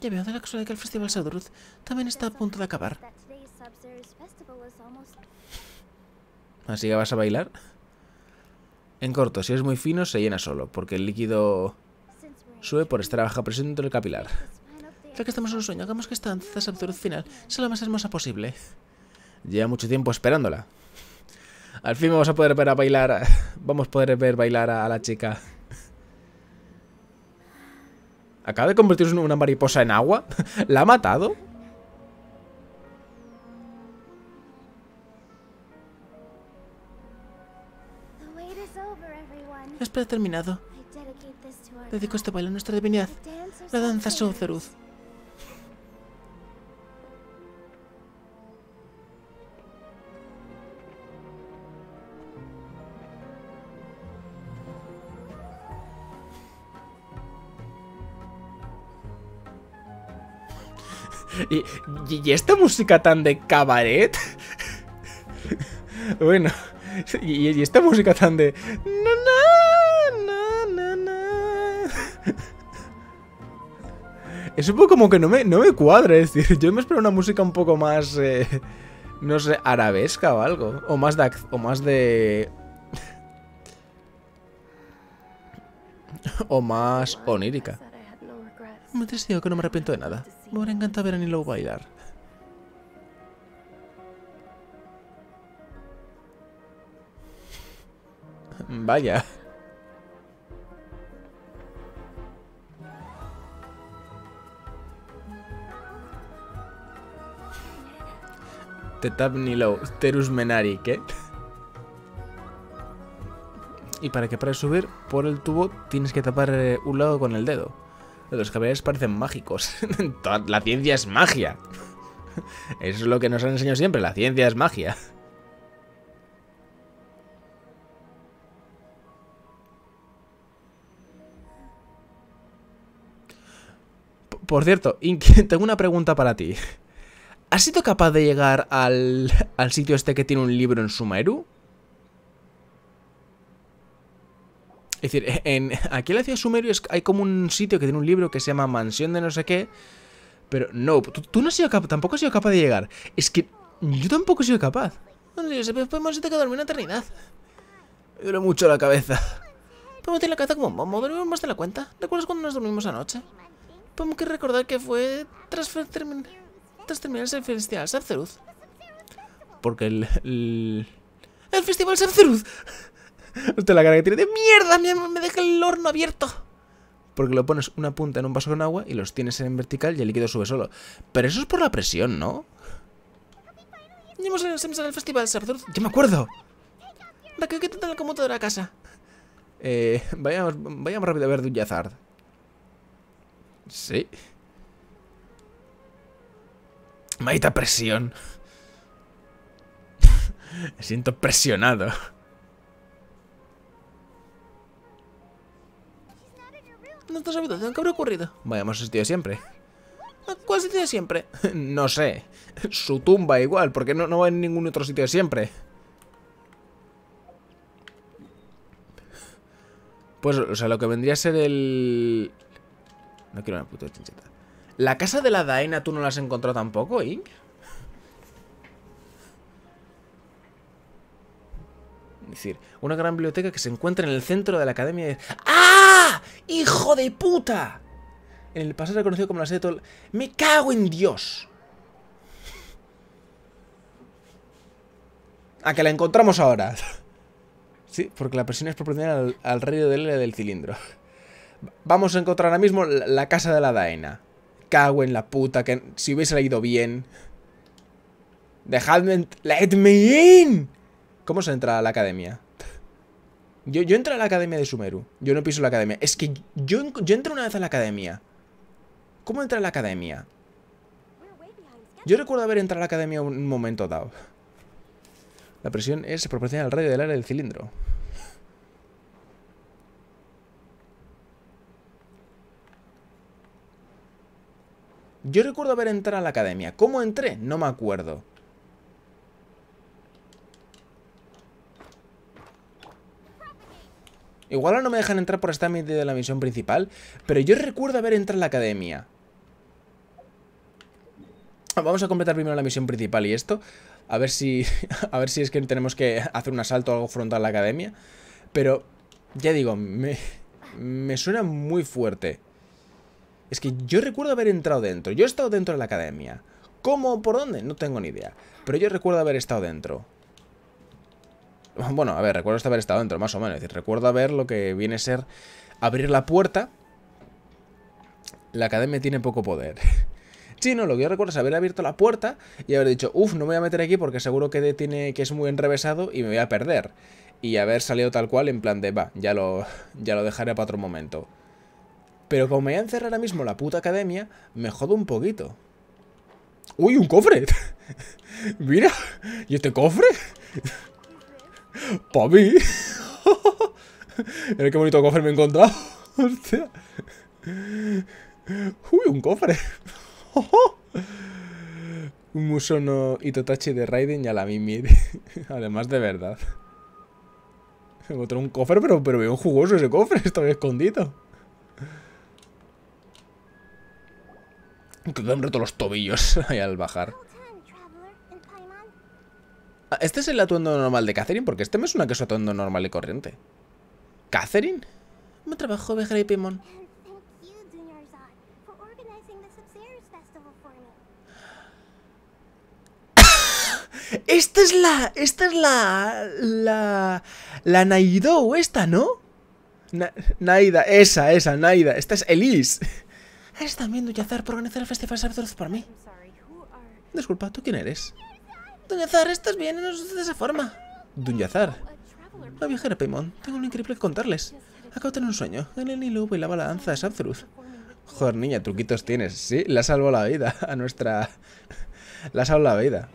Ya veo, de la casualidad que el Festival Sadruth también está a punto de acabar. Así que vas a bailar. En corto, si es muy fino, se llena solo, porque el líquido sube por estar a baja presión dentro del capilar. Ya que estamos en un sueño, hagamos que esta danza final sea lo más hermosa posible. Lleva mucho tiempo esperándola. Al fin vamos a poder ver a bailar. Vamos a poder ver bailar a la chica. Acaba de convertirse en una mariposa en agua. ¿La ha matado? La espera terminado. Dedico este baile a nuestra divinidad, la danza ceruz ¿Y, esta música tan de cabaret? bueno, y, esta música tan de... no, es un poco como que no me, no me cuadra, es decir, yo me espero una música un poco más... Eh, no sé, arabesca o algo. O más de... O más de... o más onírica. Me he que no me arrepiento de nada. Me encanta ver a Nilo bailar. Vaya. Tetap Nilo, Terus Menari, ¿qué? Y para que puedas subir por el tubo tienes que tapar eh, un lado con el dedo. Los japoneses parecen mágicos. la ciencia es magia. Eso es lo que nos han enseñado siempre, la ciencia es magia. Por cierto, tengo una pregunta para ti. ¿Has sido capaz de llegar al, al sitio este que tiene un libro en Sumeru? Es decir, eh, en, aquí en la ciudad Sumerio hay como un sitio que tiene un libro que se llama Mansión de no sé qué. Pero no, tú, no has sido tampoco has sido capaz de llegar. Es que yo tampoco he sido capaz. Podemos que dormir una eternidad. Me duele mucho la cabeza. Podemos tiene la cabeza como un bombo, dormimos más de la cuenta. ¿Recuerdas cuando nos dormimos anoche? Podemos que recordar que fue tras, tras terminar el festival Sarceruz. Porque el, el... ¡El festival Sarceruz! Usted la cara que tiene de mierda, me deja el horno abierto. Porque lo pones una punta en un vaso con agua y los tienes en vertical y el líquido sube solo. Pero eso es por la presión, ¿no? en el festival de ¡Ya me acuerdo! ¡La ¿qué tal como de la casa? Eh, vayamos, vayamos rápido a ver Dunyazard. Sí. Maita presión. Me siento presionado. Nuestra habitación, ¿qué habrá ocurrido? Vayamos al ah, sitio siempre. ¿Cuál sitio siempre? no sé. Su tumba igual, porque no, no va en ningún otro sitio siempre. Pues, o sea, lo que vendría a ser el... No quiero una puta chincheta. ¿La casa de la Daena tú no la has encontrado tampoco, Ink? Es decir, una gran biblioteca que se encuentra en el centro de la academia de... ¡Ah! ¡Hijo de puta! En el pasado conocido como la sede ¡Me cago en Dios! A que la encontramos ahora. Sí, porque la presión es proporcional al, al radio del del cilindro. Vamos a encontrar ahora mismo la, casa de la Daena. Cago en la puta, que si hubiese leído bien. Dejadme... ¡Let me in! ¿Cómo se entra a la academia? Yo, entro a la academia de Sumeru. Yo no piso la academia. Es que yo, yo entro una vez a la academia. ¿Cómo entra a la academia? Yo recuerdo haber entrado a la academia un momento dado. La presión es proporcional al radio del área del cilindro. Yo recuerdo haber entrado a la academia. ¿Cómo entré? No me acuerdo. Igual ahora no me dejan entrar por esta mitad de la misión principal, pero yo recuerdo haber entrado en la academia. Vamos a completar primero la misión principal y esto. A ver si. A ver si es que tenemos que hacer un asalto o algo frontal a la academia. Pero, ya digo, me. Me suena muy fuerte. Es que yo recuerdo haber entrado dentro. Yo he estado dentro de la academia. ¿Cómo? ¿Por dónde? No tengo ni idea. Pero yo recuerdo haber estado dentro. Bueno, a ver, recuerdo haber estado dentro, más o menos. decir, recuerdo haber lo que viene a ser abrir la puerta. La academia tiene poco poder. Sí, no, lo que yo recuerdo es haber abierto la puerta y haber dicho, uff, no me voy a meter aquí porque seguro que, tiene, que es muy enrevesado y me voy a perder. Y haber salido tal cual en plan de, va, ya lo, ya lo dejaré para otro momento. Pero como me voy a encerrar ahora mismo la puta academia, me jodo un poquito. ¡Uy, un cofre! Mira, ¿y este cofre? Papi, Mira qué bonito cofre me he encontrado. Hostia. Uy, un cofre. un Musono Itotachi de Raiden y a la Mimir. Además de verdad. Encontré un cofre, pero, pero veo jugoso ese cofre. Estaba escondido. Que me han roto los tobillos ahí al bajar. Ah, ¿Este es el atuendo normal de Catherine? Porque este me una que es atuendo normal y corriente. ¿Catherine? Me trabajo, de y Pimón. esta es la... Esta es la... La... La o esta, ¿no? Naida, esa, esa, Naida. Esta es Elise. Es también Duyazar por organizar el Festival Sabedor por mí. Disculpa, ¿tú quién eres? Dunyazar, ¿estás bien? No sucede de esa forma. Dunyazar. La viajera Paimon, tengo un increíble que contarles. Acabo de tener un sueño. el Nilo y la balanza de Joder, niña, truquitos tienes. Sí, la salvo la vida a nuestra... la salvo la vida.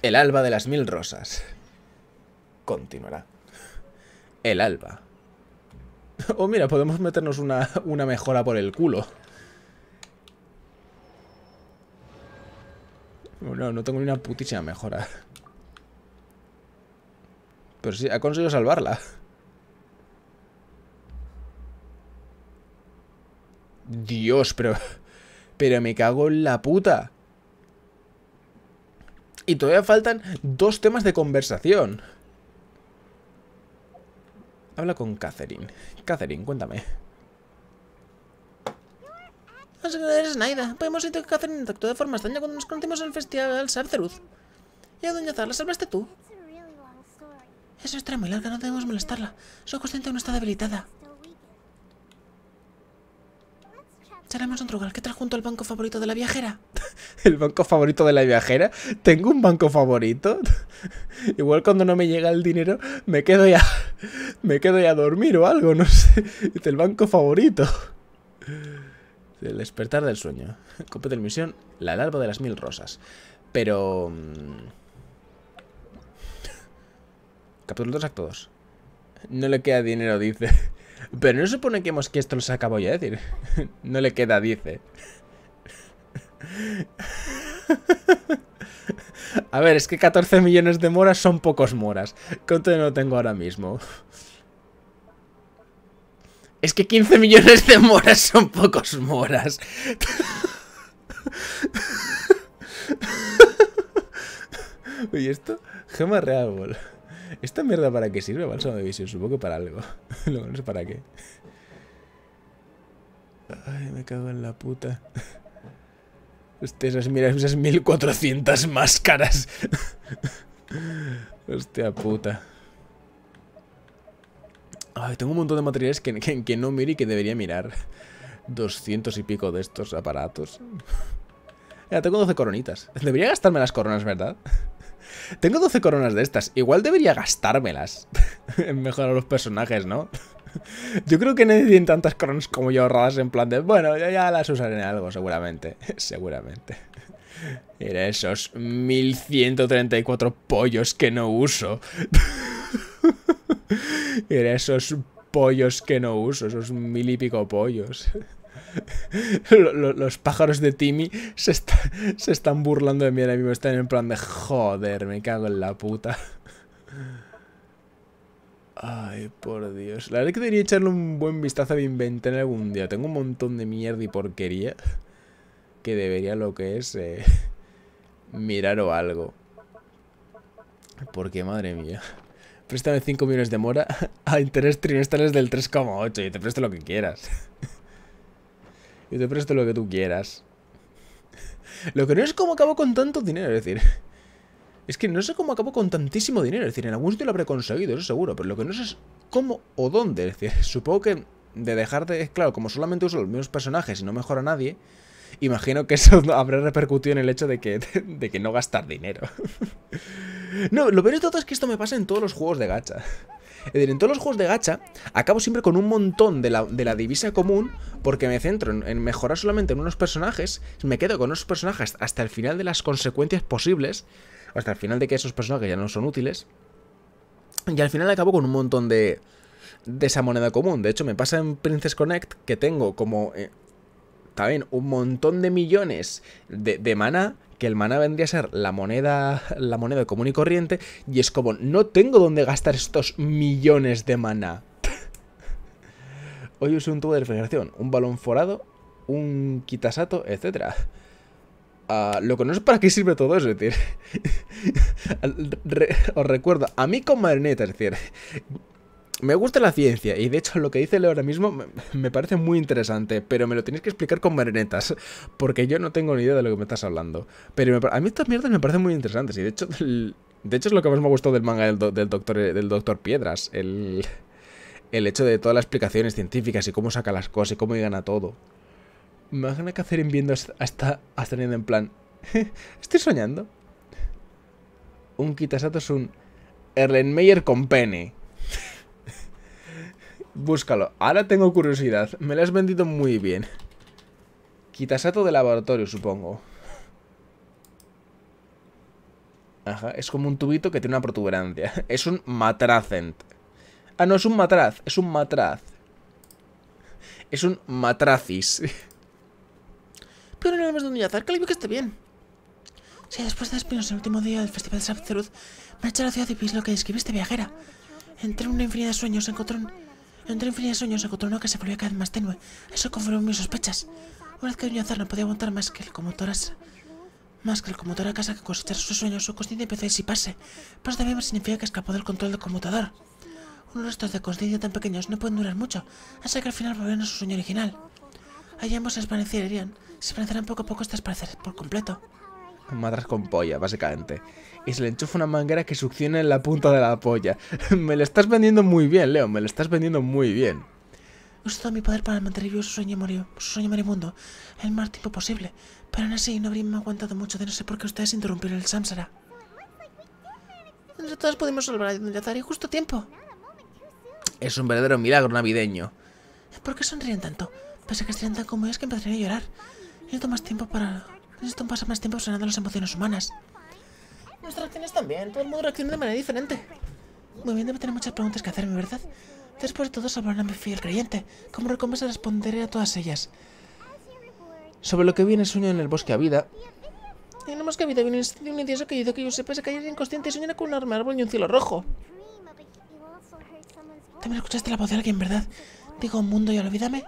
El alba de las mil rosas. Continuará. El alba. Oh, mira, podemos meternos una, una mejora por el culo. Bueno, no tengo ni una putísima mejora. Pero sí, ha conseguido salvarla. Dios, pero... Pero me cago en la puta. Y todavía faltan dos temas de conversación. Habla con Catherine. Catherine, cuéntame eres Naida. Podemos hacer Catherine contacto de forma extraña cuando nos conocimos en el festival Sabzeruz. Y a Doña Zara, la salvaste tú. Es tremendo y muy larga, no debemos molestarla. Soy consciente de no está debilitada. Echaremos un trugal. ¿Qué tal junto al banco favorito de la viajera? ¿El banco favorito de la viajera? ¿Tengo un banco favorito? Igual cuando no me llega el dinero, me quedo ya. Me quedo ya a dormir o algo, no sé. El banco favorito. El despertar del sueño. Completa misión, la larva de las mil rosas. Pero... Mm, capítulo 2, acto 2. No le queda dinero, dice. Pero no supone que, hemos, que esto lo acabo ya decir. No le queda, dice. A ver, es que 14 millones de moras son pocos moras. ¿Cuánto no tengo ahora mismo? Es que 15 millones de moras son pocos moras. Oye, esto... Gema Real ¿Esta mierda para qué sirve? Bálsamo de visión, supongo que para algo. Luego no sé para qué. Ay, me cago en la puta. Hostia, esas, mira, esas 1400 máscaras. Hostia puta tengo un montón de materiales que, no miro y que debería mirar. 200 y pico de estos aparatos. Ya tengo 12 coronitas. Debería gastarme las coronas, ¿verdad? Tengo 12 coronas de estas. Igual debería gastármelas. en a los personajes, ¿no? yo creo que nadie tantas coronas como yo ahorradas en plan de... Bueno, ya, las usaré en algo, seguramente. seguramente. Mira esos 1134 pollos que no uso. Era esos pollos que no uso, esos mil y pico pollos. Los pájaros de Timmy se, están burlando de mí ahora mismo. Están en plan de joder, me cago en la puta. Ay, por Dios. La verdad es que debería echarle un buen vistazo a mi inventario algún día. Tengo un montón de mierda y porquería que debería lo que es eh, mirar o algo. Porque madre mía préstame 5 millones de mora a interés trimestrales del 3,8 y te presto lo que quieras. y te presto lo que tú quieras. Lo que no es cómo acabo con tanto dinero, es decir... Es que no sé cómo acabo con tantísimo dinero, es decir, en algún sitio lo habré conseguido, eso seguro, pero lo que no sé es cómo o dónde, es decir, supongo que de dejarte de... Claro, como solamente uso los mismos personajes y no mejora a nadie, imagino que eso habrá repercutido en el hecho de que, de que no gastar dinero. No, lo peor de todo es que esto me pasa en todos los juegos de gacha. Es decir, en todos los juegos de gacha acabo siempre con un montón de la, divisa común porque me centro en, mejorar solamente en unos personajes, me quedo con esos personajes hasta el final de las consecuencias posibles, hasta el final de que esos personajes ya no son útiles, y al final acabo con un montón de, de esa moneda común. De hecho, me pasa en Princess Connect que tengo como eh, bien, un montón de millones de, de maná que el maná vendría a ser la moneda, la moneda común y corriente, y es como, no tengo dónde gastar estos millones de maná. Hoy usé un tubo de refrigeración, un balón forado, un quitasato, etc. Ah, lo que no es para qué sirve todo eso, es decir. os recuerdo, a mí con marioneta, es decir, me gusta la ciencia y de hecho lo que dice Leo ahora mismo me parece muy interesante, pero me lo tienes que explicar con marionetas, porque yo no tengo ni idea de lo que me estás hablando. Pero a mí estas mierdas me parecen muy interesantes y de hecho, de hecho es lo que más me gustó del manga del, doctor, eh, del doctor Piedras, el, hecho de todas las explicaciones científicas y cómo saca las cosas y cómo llegan a todo. Me imagino que hacer viendo hasta, hasta en plan, estoy soñando. Un Kitasato es un Erlenmeyer con pene. Búscalo. Ahora tengo curiosidad. Me lo has vendido muy bien. Quitasato de laboratorio, supongo. Ajá, es como un tubito que tiene una protuberancia. Es un matracent. Ah, no, es un matraz. Es un matraz. Es un matracis. Pero no hemos dónde azar, que que esté bien. Sí, después de despedirnos el último día del Festival de Sabzeluz, me marché a la ciudad y pis lo que describiste, viajera. Entre una infinidad de sueños, encontré un Entré en se sueños uno que se volvía cada vez más tenue. Eso confirmó mis sospechas. Una vez que no no podía aguantar más que el comotoras, más que el a casa que cosechar sus sueños, su consciencia empezó a disiparse. Pero también significa que escapó del control del conmutador. Unos restos de consciencia tan pequeños no pueden durar mucho, así que al final volvieron a su sueño original. Allí ambos se desvanecerían, se desvanecerán poco a poco hasta desaparecer por completo matras con polla, básicamente. Y se le enchufa una manguera que succiona en la punta de la polla. me lo estás vendiendo muy bien, Leo, me lo estás vendiendo muy bien. todo mi poder para mantener vivo su sueño, morio, sueño moribundo el más tiempo posible, pero aún así no habríamos aguantado mucho de no sé por qué ustedes interrumpieron el Samsara. todos pudimos salvar a Yatari justo tiempo. Es un verdadero milagro navideño. ¿Por qué sonríen tanto? Pese que estarían tan como es que empezarían a llorar. Necesito más tiempo para Necesito pasa más tiempo observando las emociones humanas. Nuestras acciones también. Todo el mundo reacciona de manera diferente. Muy bien, debe tener muchas preguntas que hacerme, ¿verdad? Después de todo, salvarán a mi fiel creyente. ¿Cómo recompensa, responderé a todas ellas. Sobre lo que viene sueño en el bosque a vida. En el bosque a vida viene un incienso que hizo que yo sepa se caer inconsciente y con un arma árbol y un cielo rojo. También escuchaste la voz de alguien, ¿verdad? Digo, mundo y olvídame.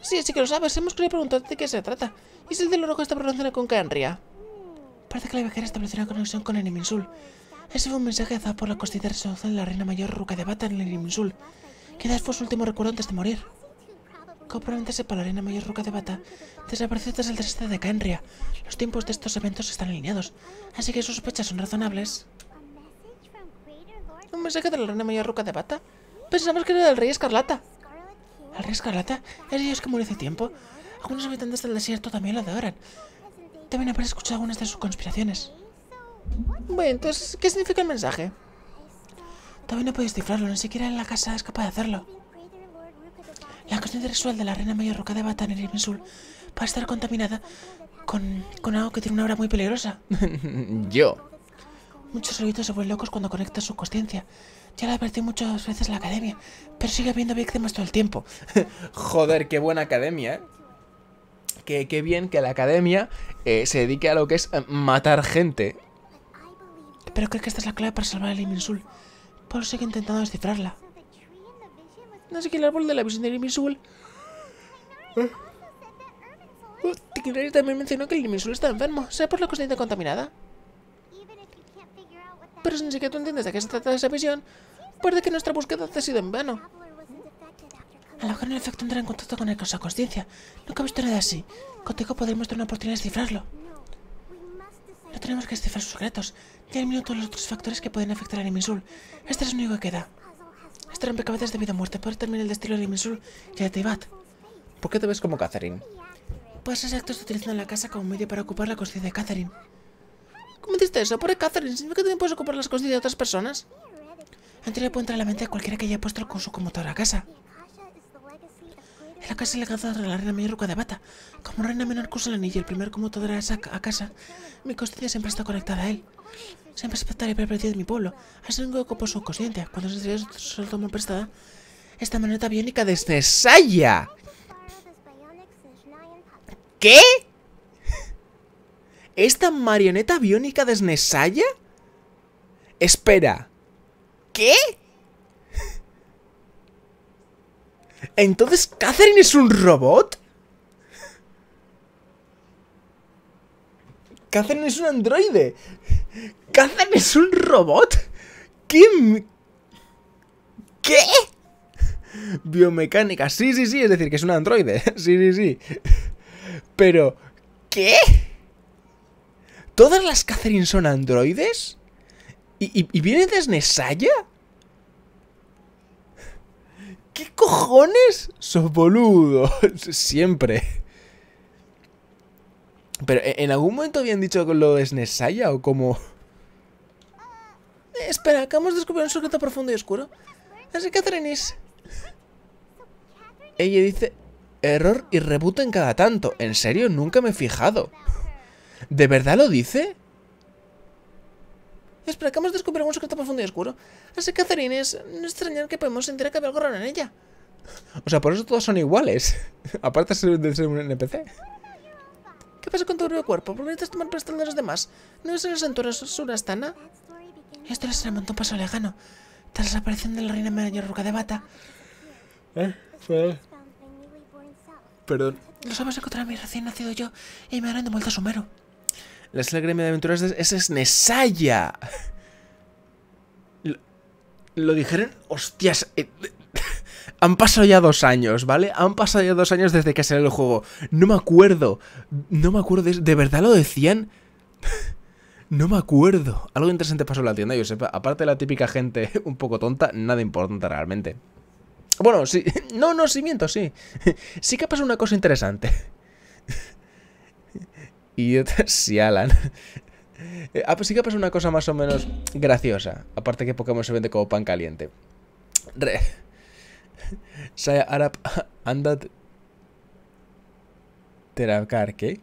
Sí, así que lo sabes. Hemos querido preguntarte de qué se trata. ¿Y si el del oro está relacionado con Canria? Parece que la viajera estableció una conexión con el Ese fue un mensaje dado por la constante resolución de la reina mayor Ruka de Bata en el Quizás fue su último recuerdo antes de morir. Como probablemente sepa la reina mayor Ruka de Bata, desapareció tras el desastre de Canria. Los tiempos de estos eventos están alineados, así que sus sospechas son razonables. ¿Un mensaje de la reina mayor Ruka de Bata? Pensamos que era del rey Escarlata. ¿El rey Escarlata? ¿Es ellos que murió hace tiempo? Algunos habitantes del desierto también lo adoran. También podido escuchar algunas de sus conspiraciones. Bueno, entonces, ¿qué significa el mensaje? Todavía no puedo cifrarlo, ni siquiera en la casa es capaz de hacerlo. La cuestión sexual de la reina mayor roca de Batan en Sul va a estar contaminada con, con algo que tiene una obra muy peligrosa. Yo. Muchos solitos se vuelven locos cuando conectan su conciencia ya he advertí muchas veces la academia, pero sigue habiendo víctimas todo el tiempo. Joder, qué buena academia, ¿eh? Qué, bien que la academia eh, se dedique a lo que es eh, matar gente. Pero creo que esta es la clave para salvar el Por eso he intentado descifrarla. No sé qué el árbol de la visión del Liminsul... ¿Eh? Uh, uh, también mencionó que el Liminsul está enfermo. ¿Será por la cosita contaminada? Pero ni siquiera tú entiendes de qué se trata esa visión, Puede que nuestra búsqueda ha sido en vano. lo el efecto entrar en contacto con el causa conciencia. Nunca he visto nada así. Contigo podremos tener una oportunidad de descifrarlo. No tenemos que descifrar sus secretos, Ya eliminó todos los otros factores que pueden afectar a Imisul. Este es el único que queda. Este rompecabezas de vida o muerte puede terminar el destino de Imisul y de ¿Por qué te ves como Catherine? Pues exacto, acto utilizando la casa como medio para ocupar la conciencia de Catherine. ¿Cómo hiciste eso? ¿Por Catherine, ¿significa que también puedes ocupar las conciencias de otras personas? Antes le puede entrar a la mente de cualquiera que haya puesto con su conmutador a casa. En la casa legada de la reina mayor Ruca de Bata. Como reina menor curso el anillo, el primer conmutador a, a casa, mi conciencia siempre está conectada a él. Siempre respetaré el propiedad de mi pueblo. Así que por su consciencia. Cuando se estrellas se prestada, esta marioneta biónica de ¿Qué? ¿Esta marioneta biónica de Espera. ¿Qué? ¿Entonces Catherine es un robot? Catherine es un androide. Catherine es un robot. ¿Qué? ¿Qué? Biomecánica. Sí, sí, sí. Es decir, que es un androide. Sí, sí, sí. Pero... ¿Qué? ¿Todas las Catherine son androides? ¿Y, viene de viene ¿Qué cojones? Sos boludo. Siempre. Pero ¿e, en algún momento habían dicho lo de Snesaya o como... Eh, espera, acabamos de descubrir un secreto profundo y oscuro. Así que Trenis. Ella dice... Error y reboot en cada tanto. En serio, nunca me he fijado. ¿De verdad lo dice? Espera, acabamos de descubrir un secreto profundo y oscuro. Así que, Catherine, es no extrañar que podemos sentir que había algo raro en ella. O sea, por eso todos son iguales. Aparte de ser un NPC. ¿Qué pasa con tu propio cuerpo? ¿Por qué necesitas tomar prestado de los demás? ¿No es el santuario surastana? Esto es un un paso lejano. Tras la aparición de la reina mayor ruca de bata. ¿Eh? fue... Perdón. Los habas encontrar a mi recién nacido yo y me harán de vuelta a Sumero. La sala de aventuras es Nesaya! Lo, dijeron... ¡Hostias! Eh, han pasado ya dos años, ¿vale? Han pasado ya dos años desde que salió el juego. No me acuerdo. No me acuerdo. ¿De, ¿De verdad lo decían? No me acuerdo. Algo interesante pasó en la tienda, yo sepa. Aparte de la típica gente un poco tonta, nada importante realmente. Bueno, sí. No, no, sí miento, sí. Sí que ha pasado una cosa interesante y otras si Alan. Eh, ah, pues sí que pasa una cosa más o menos graciosa. Aparte que Pokémon se vende como pan caliente. Re. Saya Arab Andad Terakar, ¿qué?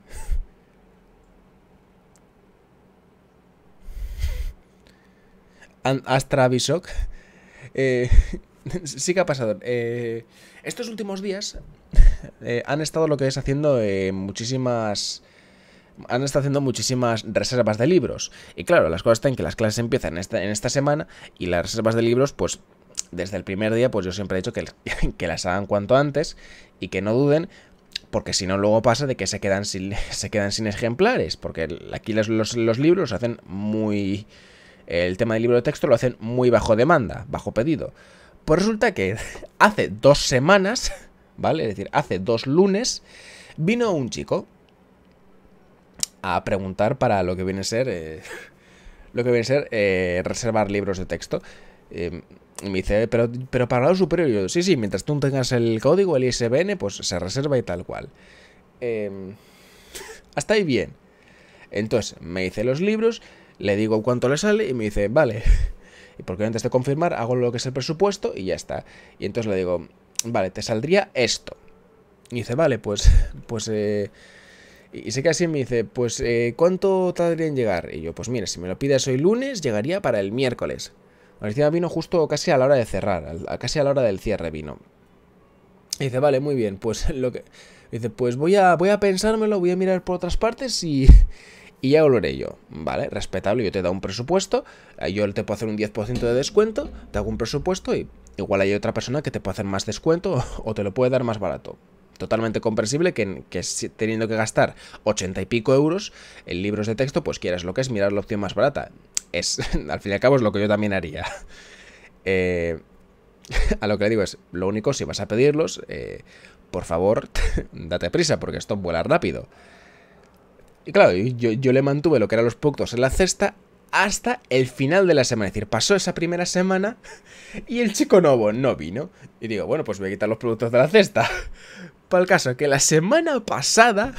Astravisok. Eh, sí que ha pasado. Eh, estos últimos días han estado lo que es haciendo muchísimas han estado haciendo muchísimas reservas de libros. Y claro, las cosas están en que las clases empiezan este, en esta semana y las reservas de libros, pues desde el primer día, pues yo siempre he dicho que, que las hagan cuanto antes y que no duden, porque si no luego pasa de que se quedan sin, se quedan sin ejemplares, porque aquí los, libros hacen muy... El tema del libro de texto lo hacen muy bajo demanda, bajo pedido. Pues resulta que hace dos semanas, ¿vale? Es decir, hace dos lunes, vino un chico a preguntar para lo que viene a ser, eh, lo que viene a ser eh, reservar libros de texto. Eh, y me dice, pero, pero para lo superior, yo, sí, sí, mientras tú tengas el código, el ISBN, pues se reserva y tal cual. Em, hasta ahí bien. Entonces, me dice los libros, le digo cuánto le sale y me dice, vale. Y porque antes de confirmar, hago lo que es el presupuesto y ya está. Y entonces le digo, vale, te saldría esto. Y dice, vale, pues, pues eh, y, sé que así me dice, pues eh, ¿cuánto tardaría en llegar? Y yo, pues mira, si me lo pides hoy lunes, llegaría para el miércoles. Encima vino justo casi a la hora de cerrar, casi a la hora del cierre vino. Y dice, vale, muy bien, pues lo que... Dice, pues voy a, voy a pensármelo, voy a mirar por otras partes y... Y ya volveré yo, ¿vale? Respetable, yo te dado un presupuesto, eh, yo te puedo hacer un 10% de descuento, te hago un presupuesto y igual hay otra persona que te puede hacer más descuento o te lo puede dar más barato totalmente comprensible que, teniendo que gastar ochenta y pico euros en libros de texto, pues quieras lo que es mirar la opción más barata. Es, al fin y al cabo, es lo que yo también haría. Eh, a lo que le digo es, lo único, si vas a pedirlos, eh, por favor, date prisa, porque esto vuela rápido. Y claro, yo, yo le mantuve lo que eran los productos en la cesta hasta el final de la semana. Es decir, pasó esa primera semana y el chico nuevo no vino. Y digo, bueno, pues voy a quitar los productos de la cesta el caso que la semana pasada,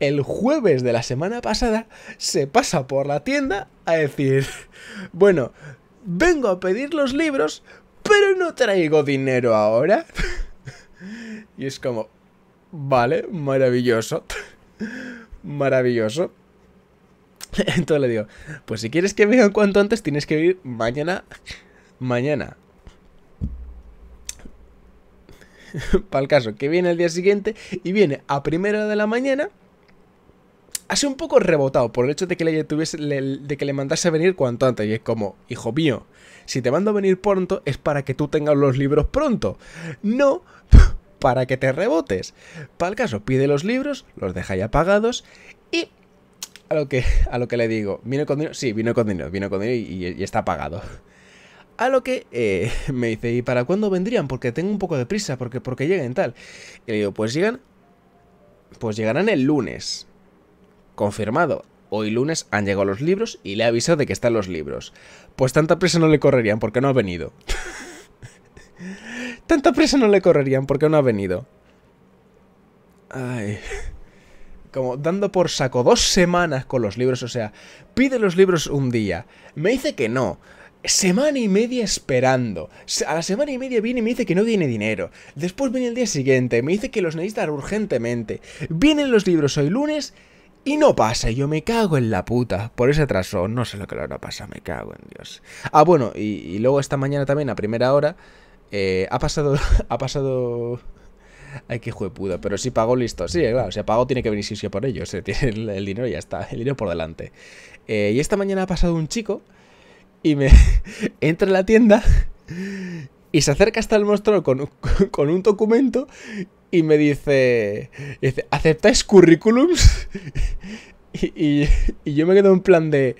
el jueves de la semana pasada, se pasa por la tienda a decir, bueno, vengo a pedir los libros, pero no traigo dinero ahora. Y es como, vale, maravilloso. Maravilloso. Entonces le digo, pues si quieres que vengan cuanto antes, tienes que ir mañana. Mañana. para el caso, que viene el día siguiente y viene a primera de la mañana. hace un poco rebotado por el hecho de que le, tuviese, de que le mandase a venir cuanto antes. Y es como, hijo mío, si te mando a venir pronto es para que tú tengas los libros pronto. No, para que te rebotes. Para el caso, pide los libros, los deja ya pagados y a lo que, a lo que le digo, vino con dinero, sí, vino con dinero, vino con dinero y está pagado. A lo que eh, me dice, ¿y para cuándo vendrían? Porque tengo un poco de prisa, porque, porque lleguen tal. Y le digo, pues llegan. Pues llegarán el lunes. Confirmado. Hoy lunes han llegado los libros y le he avisado de que están los libros. Pues tanta prisa no le correrían porque no ha venido. tanta prisa no le correrían porque no ha venido. Ay como dando por saco dos semanas con los libros, o sea, pide los libros un día. Me dice que no. Semana y media esperando. A la semana y media viene y me dice que no tiene dinero. Después viene el día siguiente, me dice que los necesita urgentemente. Vienen los libros hoy lunes y no pasa. Yo me cago en la puta. Por ese atraso, no sé lo que le pasa, pasado, me cago en Dios. Ah, bueno, y, luego esta mañana también, a primera hora, eh, ha pasado. ha pasado. Ay, qué juepuda, pero si pagó, listo. Sí, claro, si pagó tiene que venir sí, sí por ello, se Tiene el, dinero y ya está, el dinero por delante. Eh, y esta mañana ha pasado un chico y me entra en la tienda y se acerca hasta el monstruo con, un documento y me dice, ¿aceptáis currículums? Y, yo me quedo en plan de,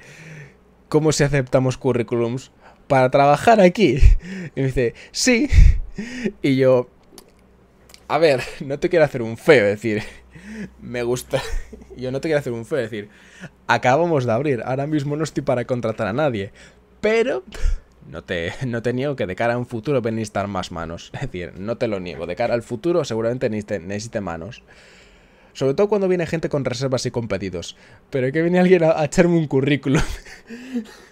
¿cómo si aceptamos currículums? ¿Para trabajar aquí? Y me dice, sí. Y yo, a ver, no te quiero hacer un feo, decir, me gusta. Yo no te quiero hacer un feo, decir, acabamos de abrir, ahora mismo no estoy para contratar a nadie. Pero no te, no niego que de cara a un futuro veniste a necesitar más manos. Es decir, no te lo niego. De cara al futuro seguramente necesite, necesite manos. Sobre todo cuando viene gente con reservas y con pedidos. Pero que viene alguien a, echarme un currículum.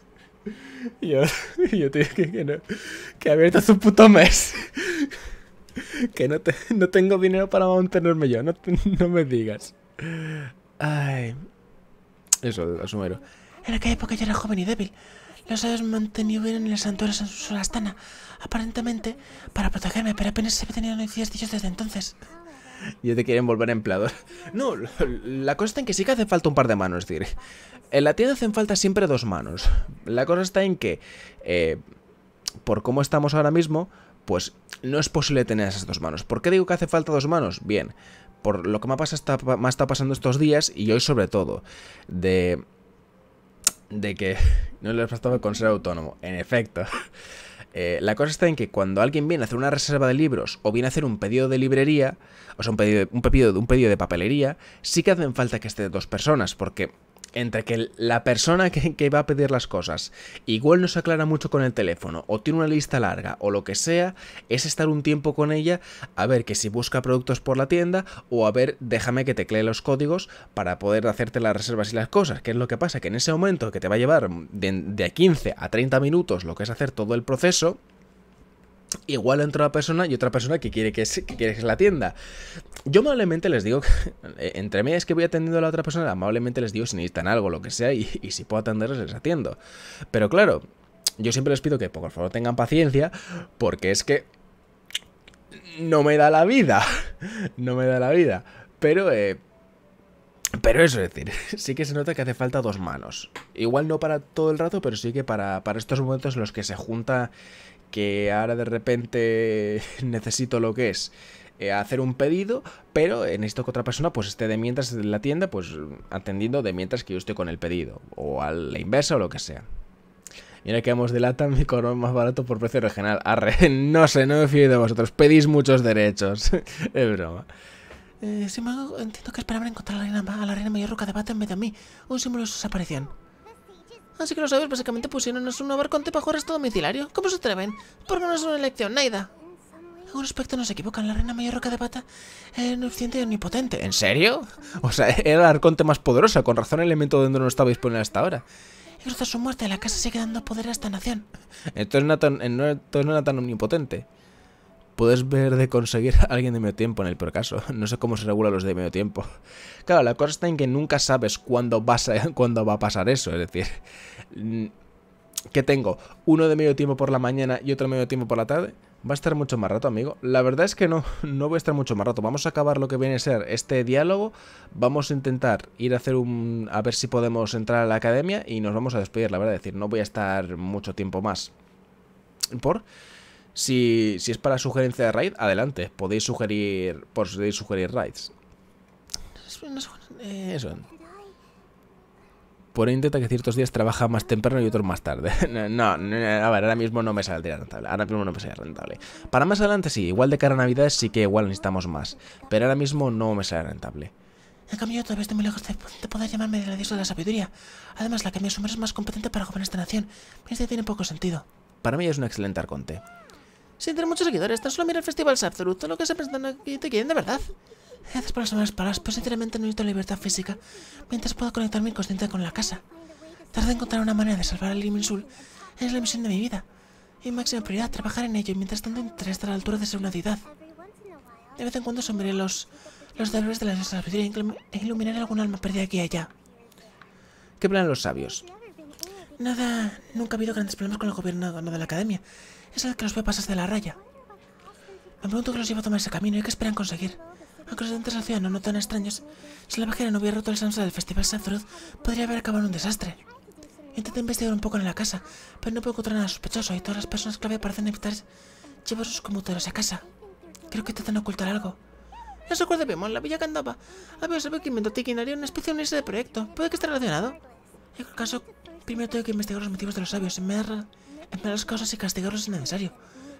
yo, yo te digo que, que no. Que abierto un puto mes. que no, te, no tengo dinero para mantenerme yo. No, no me digas. Ay. Eso, asumero. En aquella época yo era joven y débil. Los has mantenido en el santuario en Solastana, aparentemente para protegerme, pero apenas he tenido noticias de desde entonces. Yo te quieren volver empleador. No, la cosa está en que sí que hace falta un par de manos, es decir. En la tienda hacen falta siempre dos manos. La cosa está en que, eh, por cómo estamos ahora mismo, pues no es posible tener esas dos manos. ¿Por qué digo que hace falta dos manos? Bien, por lo que me ha, me ha estado pasando estos días y hoy sobre todo, de de que no les bastaba con ser autónomo. En efecto. Eh, la cosa está en que cuando alguien viene a hacer una reserva de libros o viene a hacer un pedido de librería, o sea, un pedido, un pedido de papelería, sí que hacen falta que esté dos personas, porque entre que la persona que, va a pedir las cosas igual no se aclara mucho con el teléfono o tiene una lista larga o lo que sea, es estar un tiempo con ella a ver que si busca productos por la tienda o a ver déjame que teclee los códigos para poder hacerte las reservas y las cosas, que es lo que pasa, que en ese momento que te va a llevar de, de 15 a 30 minutos lo que es hacer todo el proceso, Igual entre una persona y otra persona que quiere que, se, quiere la atienda Yo amablemente les digo, que, entre medias que voy atendiendo a la otra persona, amablemente les digo si necesitan algo, lo que sea, y, si puedo atenderles, les atiendo. Pero claro, yo siempre les pido que por favor tengan paciencia, porque es que no me da la vida. No me da la vida. Pero, eh, pero eso es decir, sí que se nota que hace falta dos manos. Igual no para todo el rato, pero sí que para, para estos momentos en los que se junta que ahora de repente necesito lo que es eh, hacer un pedido, pero en esto que otra persona pues esté de mientras en la tienda, pues atendiendo de mientras que yo estoy con el pedido, o a la inversa o lo que sea. Mira que hemos de lata, mi corona más barato por precio regional. no sé, no me fío de vosotros. Pedís muchos derechos. es broma. Eh, me hago, entiendo que esperaban encontrar a la reina, a la reina mayor roca de bata en vez de mí. Un símbolo de su Así que los sabios básicamente pusieron a su nuevo arconte bajo arresto domiciliario. ¿Cómo se atreven? Porque no es una elección, Naida. En algún aspecto no se equivocan. La reina mayor roca de pata es y omnipotente. ¿En serio? O sea, era el arconte más poderosa. Con razón el elemento donde no estaba disponible hasta ahora. Y gracias a su muerte la casa sigue dando poder a esta nación. Entonces no, tan, entonces eh, no era tan omnipotente puedes ver de conseguir a alguien de medio tiempo en el por caso. No sé cómo se regula los de medio tiempo. Claro, la cosa está en que nunca sabes cuándo, va a pasar eso. Es decir, mm, que tengo uno de medio tiempo por la mañana y otro medio tiempo por la tarde. ¿Va a estar mucho más rato, amigo? La verdad es que no, no voy a estar mucho más rato. Vamos a acabar lo que viene a ser este diálogo. Vamos a intentar ir a hacer un... a ver si podemos entrar a la academia y nos vamos a despedir, la verdad. Es decir, no voy a estar mucho tiempo más. ¿Por? Si, si es para sugerencia de raid, adelante. Podéis sugerir, podéis sugerir raids. Eh, eso. Por intenta que ciertos días trabaja más temprano y otros más tarde. No, a ver, ahora mismo no me sale rentable. Ahora mismo no me sale rentable. Para más adelante sí, igual de cara a Navidades sí que igual necesitamos más. Pero ahora mismo no me sale rentable. En cambio yo todavía estoy muy lejos de, poder llamarme de la diosa de la sabiduría. Además, la que me asumirá es más competente para gobernar esta nación. Este tiene poco sentido. Para mí es un excelente arconte. Sin tener muchos seguidores, tan solo mira el festival es todo lo que se presentan aquí te quieren de verdad. Gracias por las nuevas palabras, pero sinceramente no necesito libertad física, mientras puedo conectar mi inconsciente con la casa. Tarde en encontrar una manera de salvar al Liminsul es la misión de mi vida. Y máxima prioridad, trabajar en ello mientras tanto intentaré estar a la altura de ser una deidad. De vez en cuando sombreré los, los dolores de la sabiduría e iluminaré algún alma perdida aquí y allá. ¿Qué plan los sabios? Nada, nunca ha habido grandes problemas con el gobierno de la academia es el que los ve pasarse de la raya. Me pregunto qué los lleva a tomar ese camino y qué esperan conseguir. Aunque los dentes la no, no tan extraños, si la bajera no hubiera roto el sansa del Festival Sanzoruz, podría haber acabado en un desastre. Intenté investigar un poco en la casa, pero no puedo encontrar nada sospechoso y todas las personas clave parecen evitar llevar sus comutadores a casa. Creo que intentan ocultar algo. No se acuerda Pimón, la villa que andaba. Había sabio que inventó Tiki haría una especie de unirse de proyecto. ¿Puede que esté relacionado? En cualquier caso, primero tengo que investigar los motivos de los sabios de las cosas y castigarlos es necesario.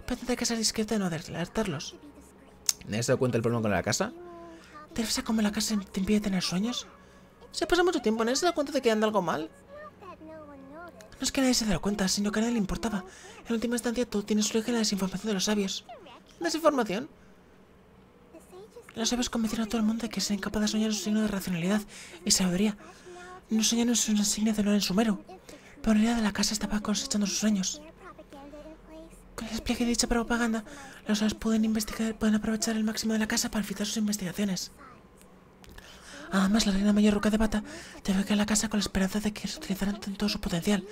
Pero que ser discreta y no alertarlos. ¿En eso cuenta del problema con la casa? ¿Te ves a cómo la casa te impide tener sueños? Se pasa mucho tiempo, ¿no has da cuenta de que anda algo mal? No es que nadie se dado cuenta, sino que a nadie le importaba. En última instancia, tú tienes su origen en la desinformación de los sabios. ¿Desinformación? Los sabios convencieron a todo el mundo de que ser incapaz de soñar un signo de racionalidad y sabiduría. No soñar no es una signo de honor en sumero. La ponería de la casa estaba cosechando sus sueños. Con el despliegue de dicha propaganda, los hombres pueden, investigar, pueden aprovechar el máximo de la casa para filtrar sus investigaciones. Además, la reina mayor Ruca de Bata te ve que a la casa con la esperanza de que se en todo su potencial.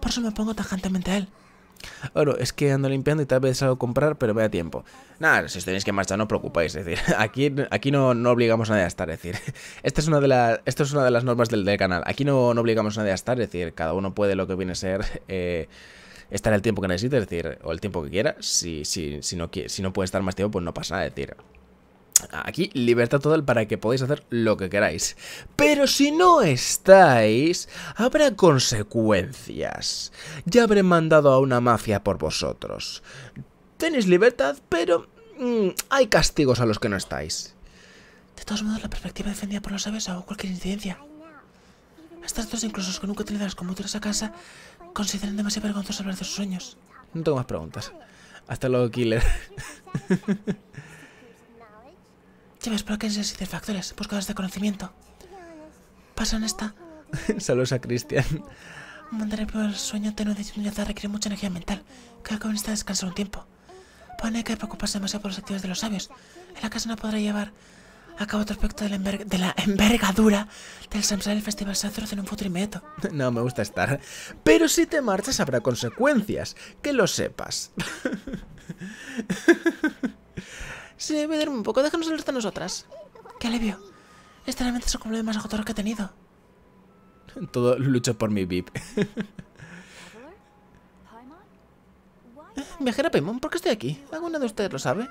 Por eso me opongo tajantemente a él. Oro, es que ando limpiando y tal vez salgo a comprar, pero me da tiempo. Nada, si os tenéis que marchar, no os preocupéis. Es decir, aquí, aquí no, obligamos a nadie a estar. Es decir, esta es una de, esto es una de las normas del, canal. Aquí no, obligamos a nadie a estar. Es decir, cada uno puede lo que viene a ser. Eh, estar el tiempo que necesite, es decir, o el tiempo que quiera. Si, si, si, no, si no puede estar más tiempo, pues no pasa Es decir, Aquí libertad total para que podáis hacer lo que queráis. Pero si no estáis, habrá consecuencias. Ya habré mandado a una mafia por vosotros. Tenéis libertad, pero mm, hay castigos a los que no estáis. De todos modos, la perspectiva defendida por los aves o cualquier incidencia. Estas dos, incluso que nunca utilizadas como tú a casa, consideran demasiado vergonzoso hablar de sus sueños. No tengo más preguntas. Hasta luego, Killer. Llevas bloques y factores, buscadores de conocimiento. Pasan esta. Saludos a Cristian. Mantener el sueño tenue de dignidad requiere mucha energía mental. Cada joven necesita descansar un tiempo. Pone que preocuparse demasiado por los activos de los sabios. En la casa no podrá llevar a cabo otro aspecto de la, envergadura del Samsung el Festival Sazros en un futuro inmediato. No me gusta estar. Pero si te marchas habrá consecuencias. Que lo sepas. Si a dormir un poco, déjanos resto a nosotras. ¡Qué alivio! Este realmente es el problema más agotador que he tenido. Todo lucho por mi VIP. Viajera Paimon, ¿por qué estoy aquí? ¿Alguna de ustedes lo sabe?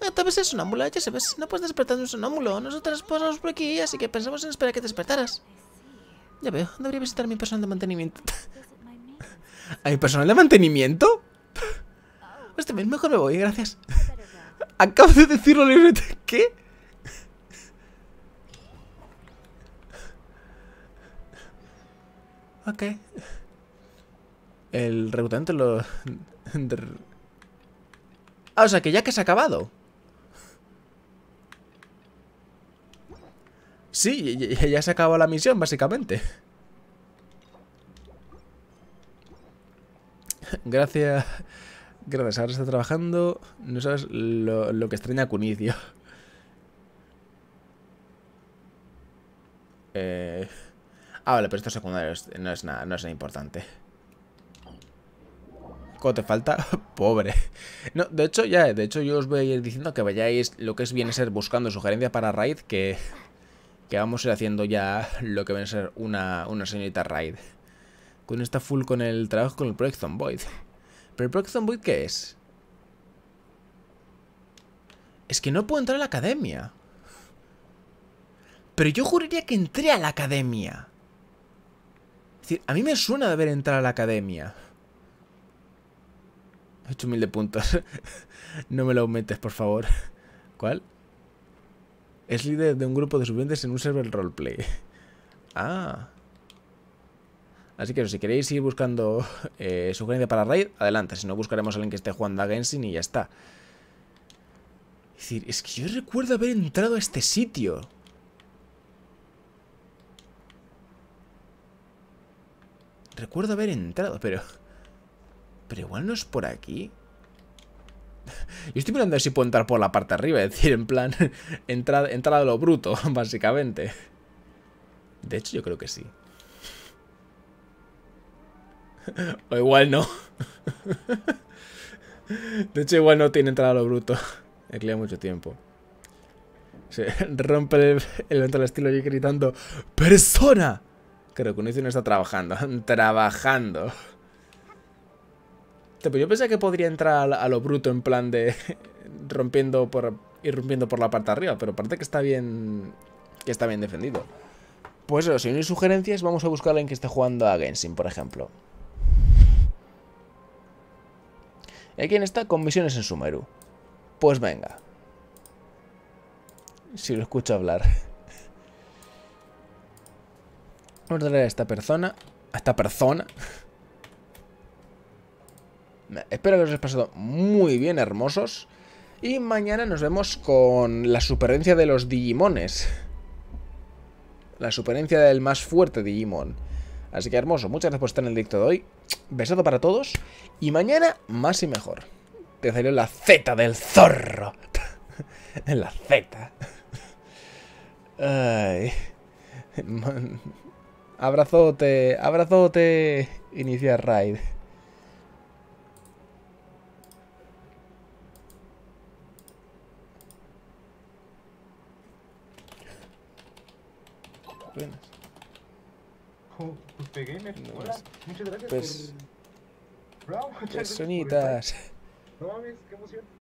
Eh, tal vez es sonámbula, ya ve. No puedes despertar de un sonámbulo. Nosotras pasamos por aquí, así que pensamos en esperar a que despertaras. Ya veo, debería visitar a mi personal de mantenimiento. ¿A mi personal de mantenimiento? Este pues bien, mejor me voy, gracias. Acabo de decirlo libremente. ¿Qué? Ok. El reclutamiento lo... ah, o sea que ya que se ha acabado. Sí, ya, ya se acabó la misión, básicamente. Gracias... Gracias, ahora está trabajando. No sabes lo, que extraña a Cunicio. Eh... Ah, vale, pero esto es secundario. No es nada, no es importante. ¿Cómo te falta? Pobre. No, de hecho, ya, de hecho yo os voy a ir diciendo que vayáis lo que es viene a ser buscando sugerencia para raid, que, que vamos a ir haciendo ya lo que viene a ser una, señorita raid. con está full con el trabajo con el Project Zomboid. ¿Pero Proxton Boyd qué es? Es que no puedo entrar a la academia. Pero yo juraría que entré a la academia. Es decir, a mí me suena de haber entrado a la academia. 8000 de puntos. no me lo aumentes, por favor. ¿Cuál? Es líder de un grupo de subientes en un server roleplay. Ah. Así que si queréis ir buscando eh, sugerencia para raid, adelante. Si no, buscaremos a alguien que esté jugando a Genshin y ya está. Es decir, es que yo recuerdo haber entrado a este sitio. Recuerdo haber entrado, pero... Pero igual no es por aquí. Yo estoy mirando a ver si puedo entrar por la parte de arriba, es decir, en plan, entrar, entrar a lo bruto, básicamente. De hecho, yo creo que sí. o igual no. De hecho, igual no tiene entrada a lo bruto. He mucho tiempo. Se rompe el, el al estilo y gritando ¡Persona! Creo que Unicio no está trabajando. trabajando. yo pensé que podría entrar a lo bruto en plan de rompiendo por por la parte de arriba, pero parece que está bien que está bien defendido. Pues eso, si no hay sugerencias, vamos a buscar a alguien que esté jugando a Genshin, por ejemplo. ¿Y quién está? Con misiones en Sumeru. Pues venga. Si lo escucho hablar. Vamos a a esta persona. A esta persona. Espero que os hayáis pasado muy bien, hermosos. Y mañana nos vemos con la superencia de los Digimones. La superencia del más fuerte Digimon. Así que hermoso, muchas gracias por estar en el directo de hoy. Besado para todos. Y mañana, más y mejor. Te salió la Z del zorro. en la Z. Ay. Abrazote, abrazote. Iniciar raid. Usted no, muchas gracias. Pues, muchas qué emoción.